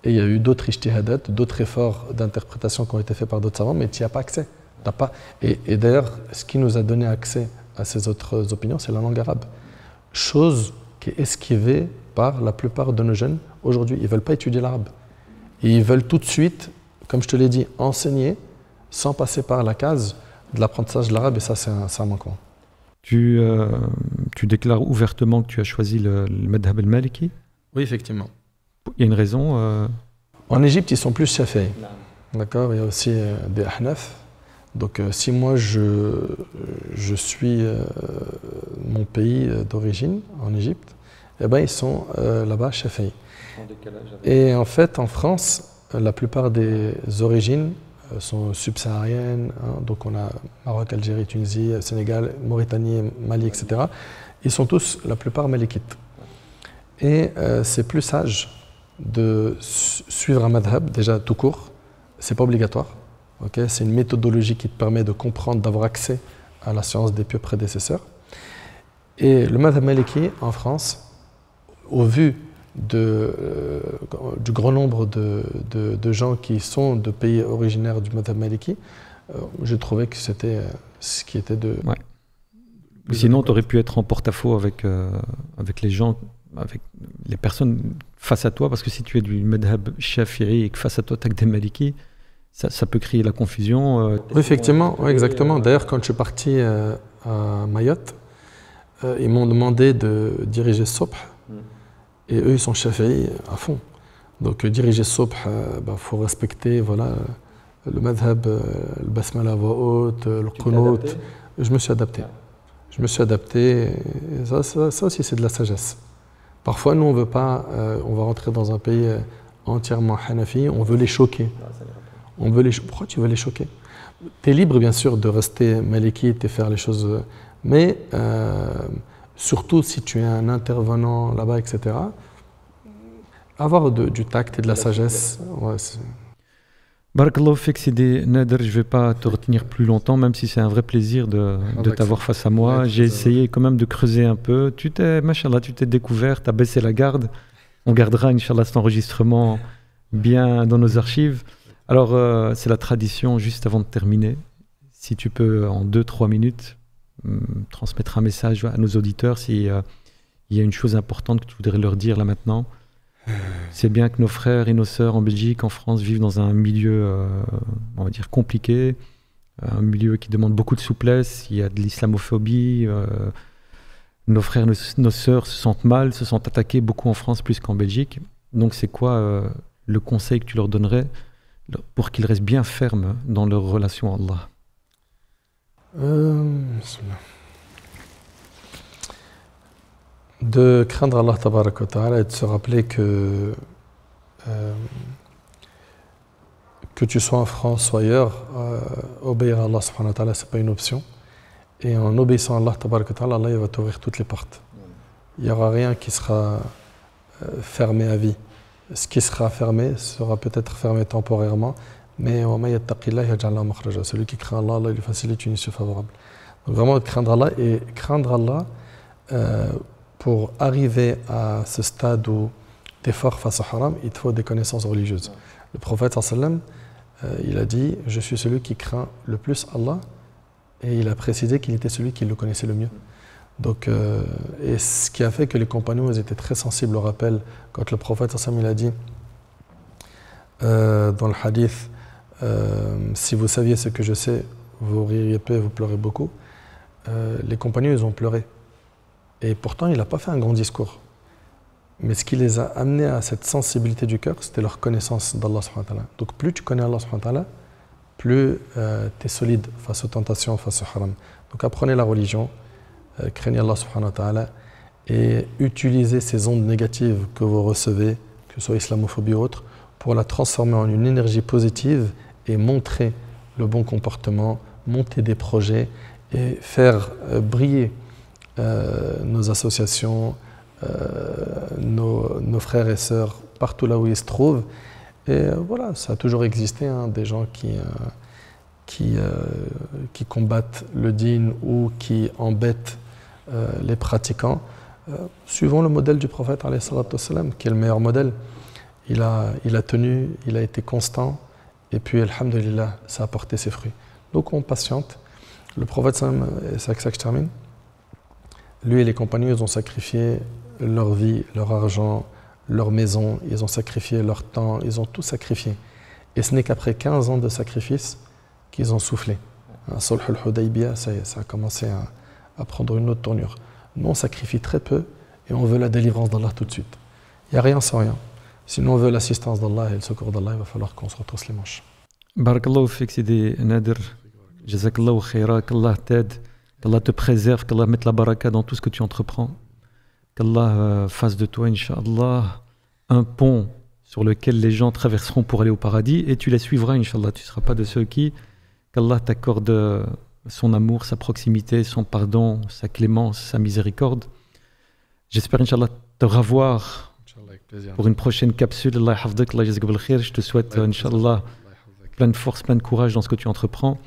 et il y a eu d'autres ijtihadats, d'autres efforts d'interprétation qui ont été faits par d'autres savants, mais tu n'y as pas accès. pas... Et, d'ailleurs, ce qui nous a donné accès à ces autres opinions, c'est la langue arabe. Chose qui est esquivée par la plupart de nos jeunes aujourd'hui. Ils ne veulent pas étudier l'arabe. Ils veulent tout de suite, comme je te l'ai dit, enseigner sans passer par la case de l'apprentissage de l'arabe, et ça, c'est un, un manquement. Euh, tu, déclares ouvertement que tu as choisi le, madhab al-Maliki Oui, effectivement. Il y a une raison euh, En Égypte, ils sont plus chafés. D'accord Il y a aussi euh, des ahnaf. Donc, si moi je, suis mon pays d'origine, en Égypte, eh ben, ils sont là-bas chafés. Et en fait, en France, la plupart des origines euh, sont subsahariennes, hein. donc on a Maroc, Algérie, Tunisie, Sénégal, Mauritanie, Mali, etc. Ils sont tous, la plupart, malikites. Et euh, c'est plus sage de suivre un madhab, déjà tout court, c'est pas obligatoire, c'est une méthodologie qui te permet de comprendre, d'avoir accès à la science des pieux prédécesseurs. Et le madhab maliki en France, au vu de, euh, du grand nombre de, de, gens qui sont de pays originaires du Madhab Maliki, euh, je trouvais que c'était euh, ce qui était de. Sinon, tu aurais pu être en porte-à-faux avec, avec les gens, avec les personnes face à toi, parce que si tu es du Madhab Shafiri et que face à toi, tu as des Maliki, ça, peut créer la confusion. effectivement, exactement. D'ailleurs, quand je suis parti à Mayotte, ils m'ont demandé de diriger SOP. Et eux, ils sont chafés à fond. Donc, euh, diriger Subh, il euh, bah, faut respecter voilà, euh, le madhab, le basmala à voix haute, le qunut. Je me suis adapté. Je me suis adapté. ça, ça, aussi, c'est de la sagesse. Parfois, nous, on veut pas, on va rentrer dans un pays entièrement hanafi, on veut les choquer. On veut les Pourquoi tu veux les choquer Tu es libre, bien sûr, de rester maléquite et faire les choses. Mais surtout si tu es un intervenant là-bas, etc. Avoir du tact et de la sagesse. Ouais, Barakallahu Nader, je ne vais pas te retenir plus longtemps, même si c'est un vrai plaisir de, ah, de bah, t'avoir face à moi. J'ai essayé quand même de creuser un peu. Tu t'es, machallah, tu t'es découvert, tu as baissé la garde. On gardera, Inch'Allah, cet enregistrement bien dans nos archives. Alors, euh, c'est la tradition, juste avant de terminer, si tu peux, en deux, 3 minutes, euh, transmettre un message à nos auditeurs si euh, il y a une chose importante que tu voudrais leur dire là maintenant euh. C'est bien que nos frères et nos sœurs en Belgique, en France, vivent dans un milieu, on va dire, compliqué, un milieu qui demande beaucoup de souplesse, il y a de l'islamophobie, nos frères, nos, nos sœurs se sentent mal, se sentent attaqués beaucoup en France plus qu'en Belgique. Donc c'est quoi le conseil que tu leur donnerais pour qu'ils restent bien fermes dans leur relation à Allah euh, de craindre Allah Ta'ala et de se rappeler que euh, que tu sois en France ou ailleurs, euh, obéir à Allah subhanahu wa pas une option. Et en obéissant à Allah Ta'ala, Allah il va t'ouvrir toutes les portes. Il n'y aura rien qui sera fermé à vie. Ce qui sera fermé sera peut-être fermé temporairement, mais celui qui craint Allah, il lui facilite une issue favorable. Donc vraiment craindre Allah et craindre Allah euh, pour arriver à ce stade où es fort face au haram, il te faut des connaissances religieuses. Le prophète sallam, euh, il a dit Je suis celui qui craint le plus Allah et il a précisé qu'il était celui qui le connaissait le mieux. Donc, euh, et ce qui a fait que les compagnons étaient très sensibles au rappel quand le prophète sallam, il a dit dans le hadith euh, si vous saviez ce que je sais, vous ririez peu, vous pleurez beaucoup. Euh, les compagnons, ils ont pleuré. Et pourtant, il n'a pas fait un grand discours. Mais ce qui les a amenés à cette sensibilité du cœur, c'était leur connaissance d'Allah. Donc plus tu connais Allah, plus euh, tu es solide face aux tentations, face au haram. Donc apprenez la religion, craignez Allah et utilisez ces ondes négatives que vous recevez, que ce soit islamophobie ou autre, pour la transformer en une énergie positive et montrer le bon comportement, monter des projets et faire euh, briller euh, nos associations, euh, nos, frères et sœurs partout là où ils se trouvent. Et voilà, ça a toujours existé, hein, des gens qui, qui, qui, combattent le dîn ou qui embêtent les pratiquants. suivant le modèle du prophète, qui est le meilleur modèle. Il a, il a tenu, il a été constant, et puis, Alhamdulillah, ça a porté ses fruits. Donc, on patiente. Le prophète, c'est avec ça que je termine, lui et les compagnons, ils ont sacrifié leur vie, leur argent, leur maison, ils ont sacrifié leur temps, ils ont tout sacrifié. Et ce n'est qu'après 15 ans de sacrifice qu'ils ont soufflé. Sulh al ça, a commencé à, à, prendre une autre tournure. Nous, on sacrifie très peu et on veut la délivrance d'Allah tout de suite. Il n'y a rien sans rien. Si l'on veut l'assistance d'Allah et le secours d'Allah, il va falloir qu'on se retrousse les manches. Barakallahu fik Sidi Nadir. Jazakallahu qu'Allah t'aide, qu'Allah te préserve, qu'Allah mette la baraka dans tout ce que tu entreprends. Qu'Allah euh, fasse de toi, inshallah un pont sur lequel les gens traverseront pour aller au paradis et tu les suivras, Inch'Allah. Tu ne seras pas de ceux qui. Qu'Allah t'accorde euh, son amour, sa proximité, son pardon, sa clémence, sa miséricorde. J'espère, Inch'Allah, te revoir pour une prochaine capsule. Allah hafdak, Allah je te souhaite, Inch'Allah, plein de force, plein de courage dans ce que tu entreprends.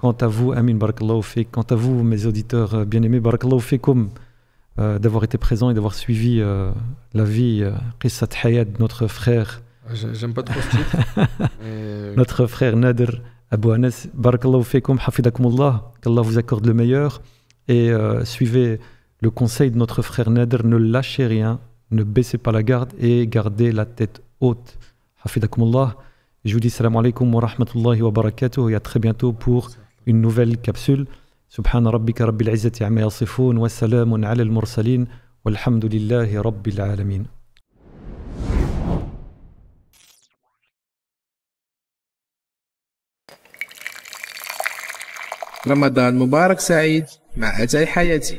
Quant à vous, Amin, barakallahu fik. Quant à vous, mes auditeurs euh, bien-aimés, barakallahu euh, d'avoir été présents et d'avoir suivi euh, la vie, Qissat euh, Hayat, notre frère. Ah, j'aime pas trop ce titre. Notre frère Nader Abou Anas, barakallahu fikum, hafidakumullah, qu'Allah vous accorde le meilleur. Et suivez le conseil de notre frère Nader, ne lâchez rien, ne baissez pas la garde et gardez la tête haute. Hafidakumullah. Je vous dis salam alaikum wa rahmatullahi wa barakatuh et à très bientôt pour une nouvelle capsule. سبحان ربك رب العزة عما يصفون وسلام على المرسلين والحمد لله رب العالمين رمضان مبارك سعيد مع أتاي حياتي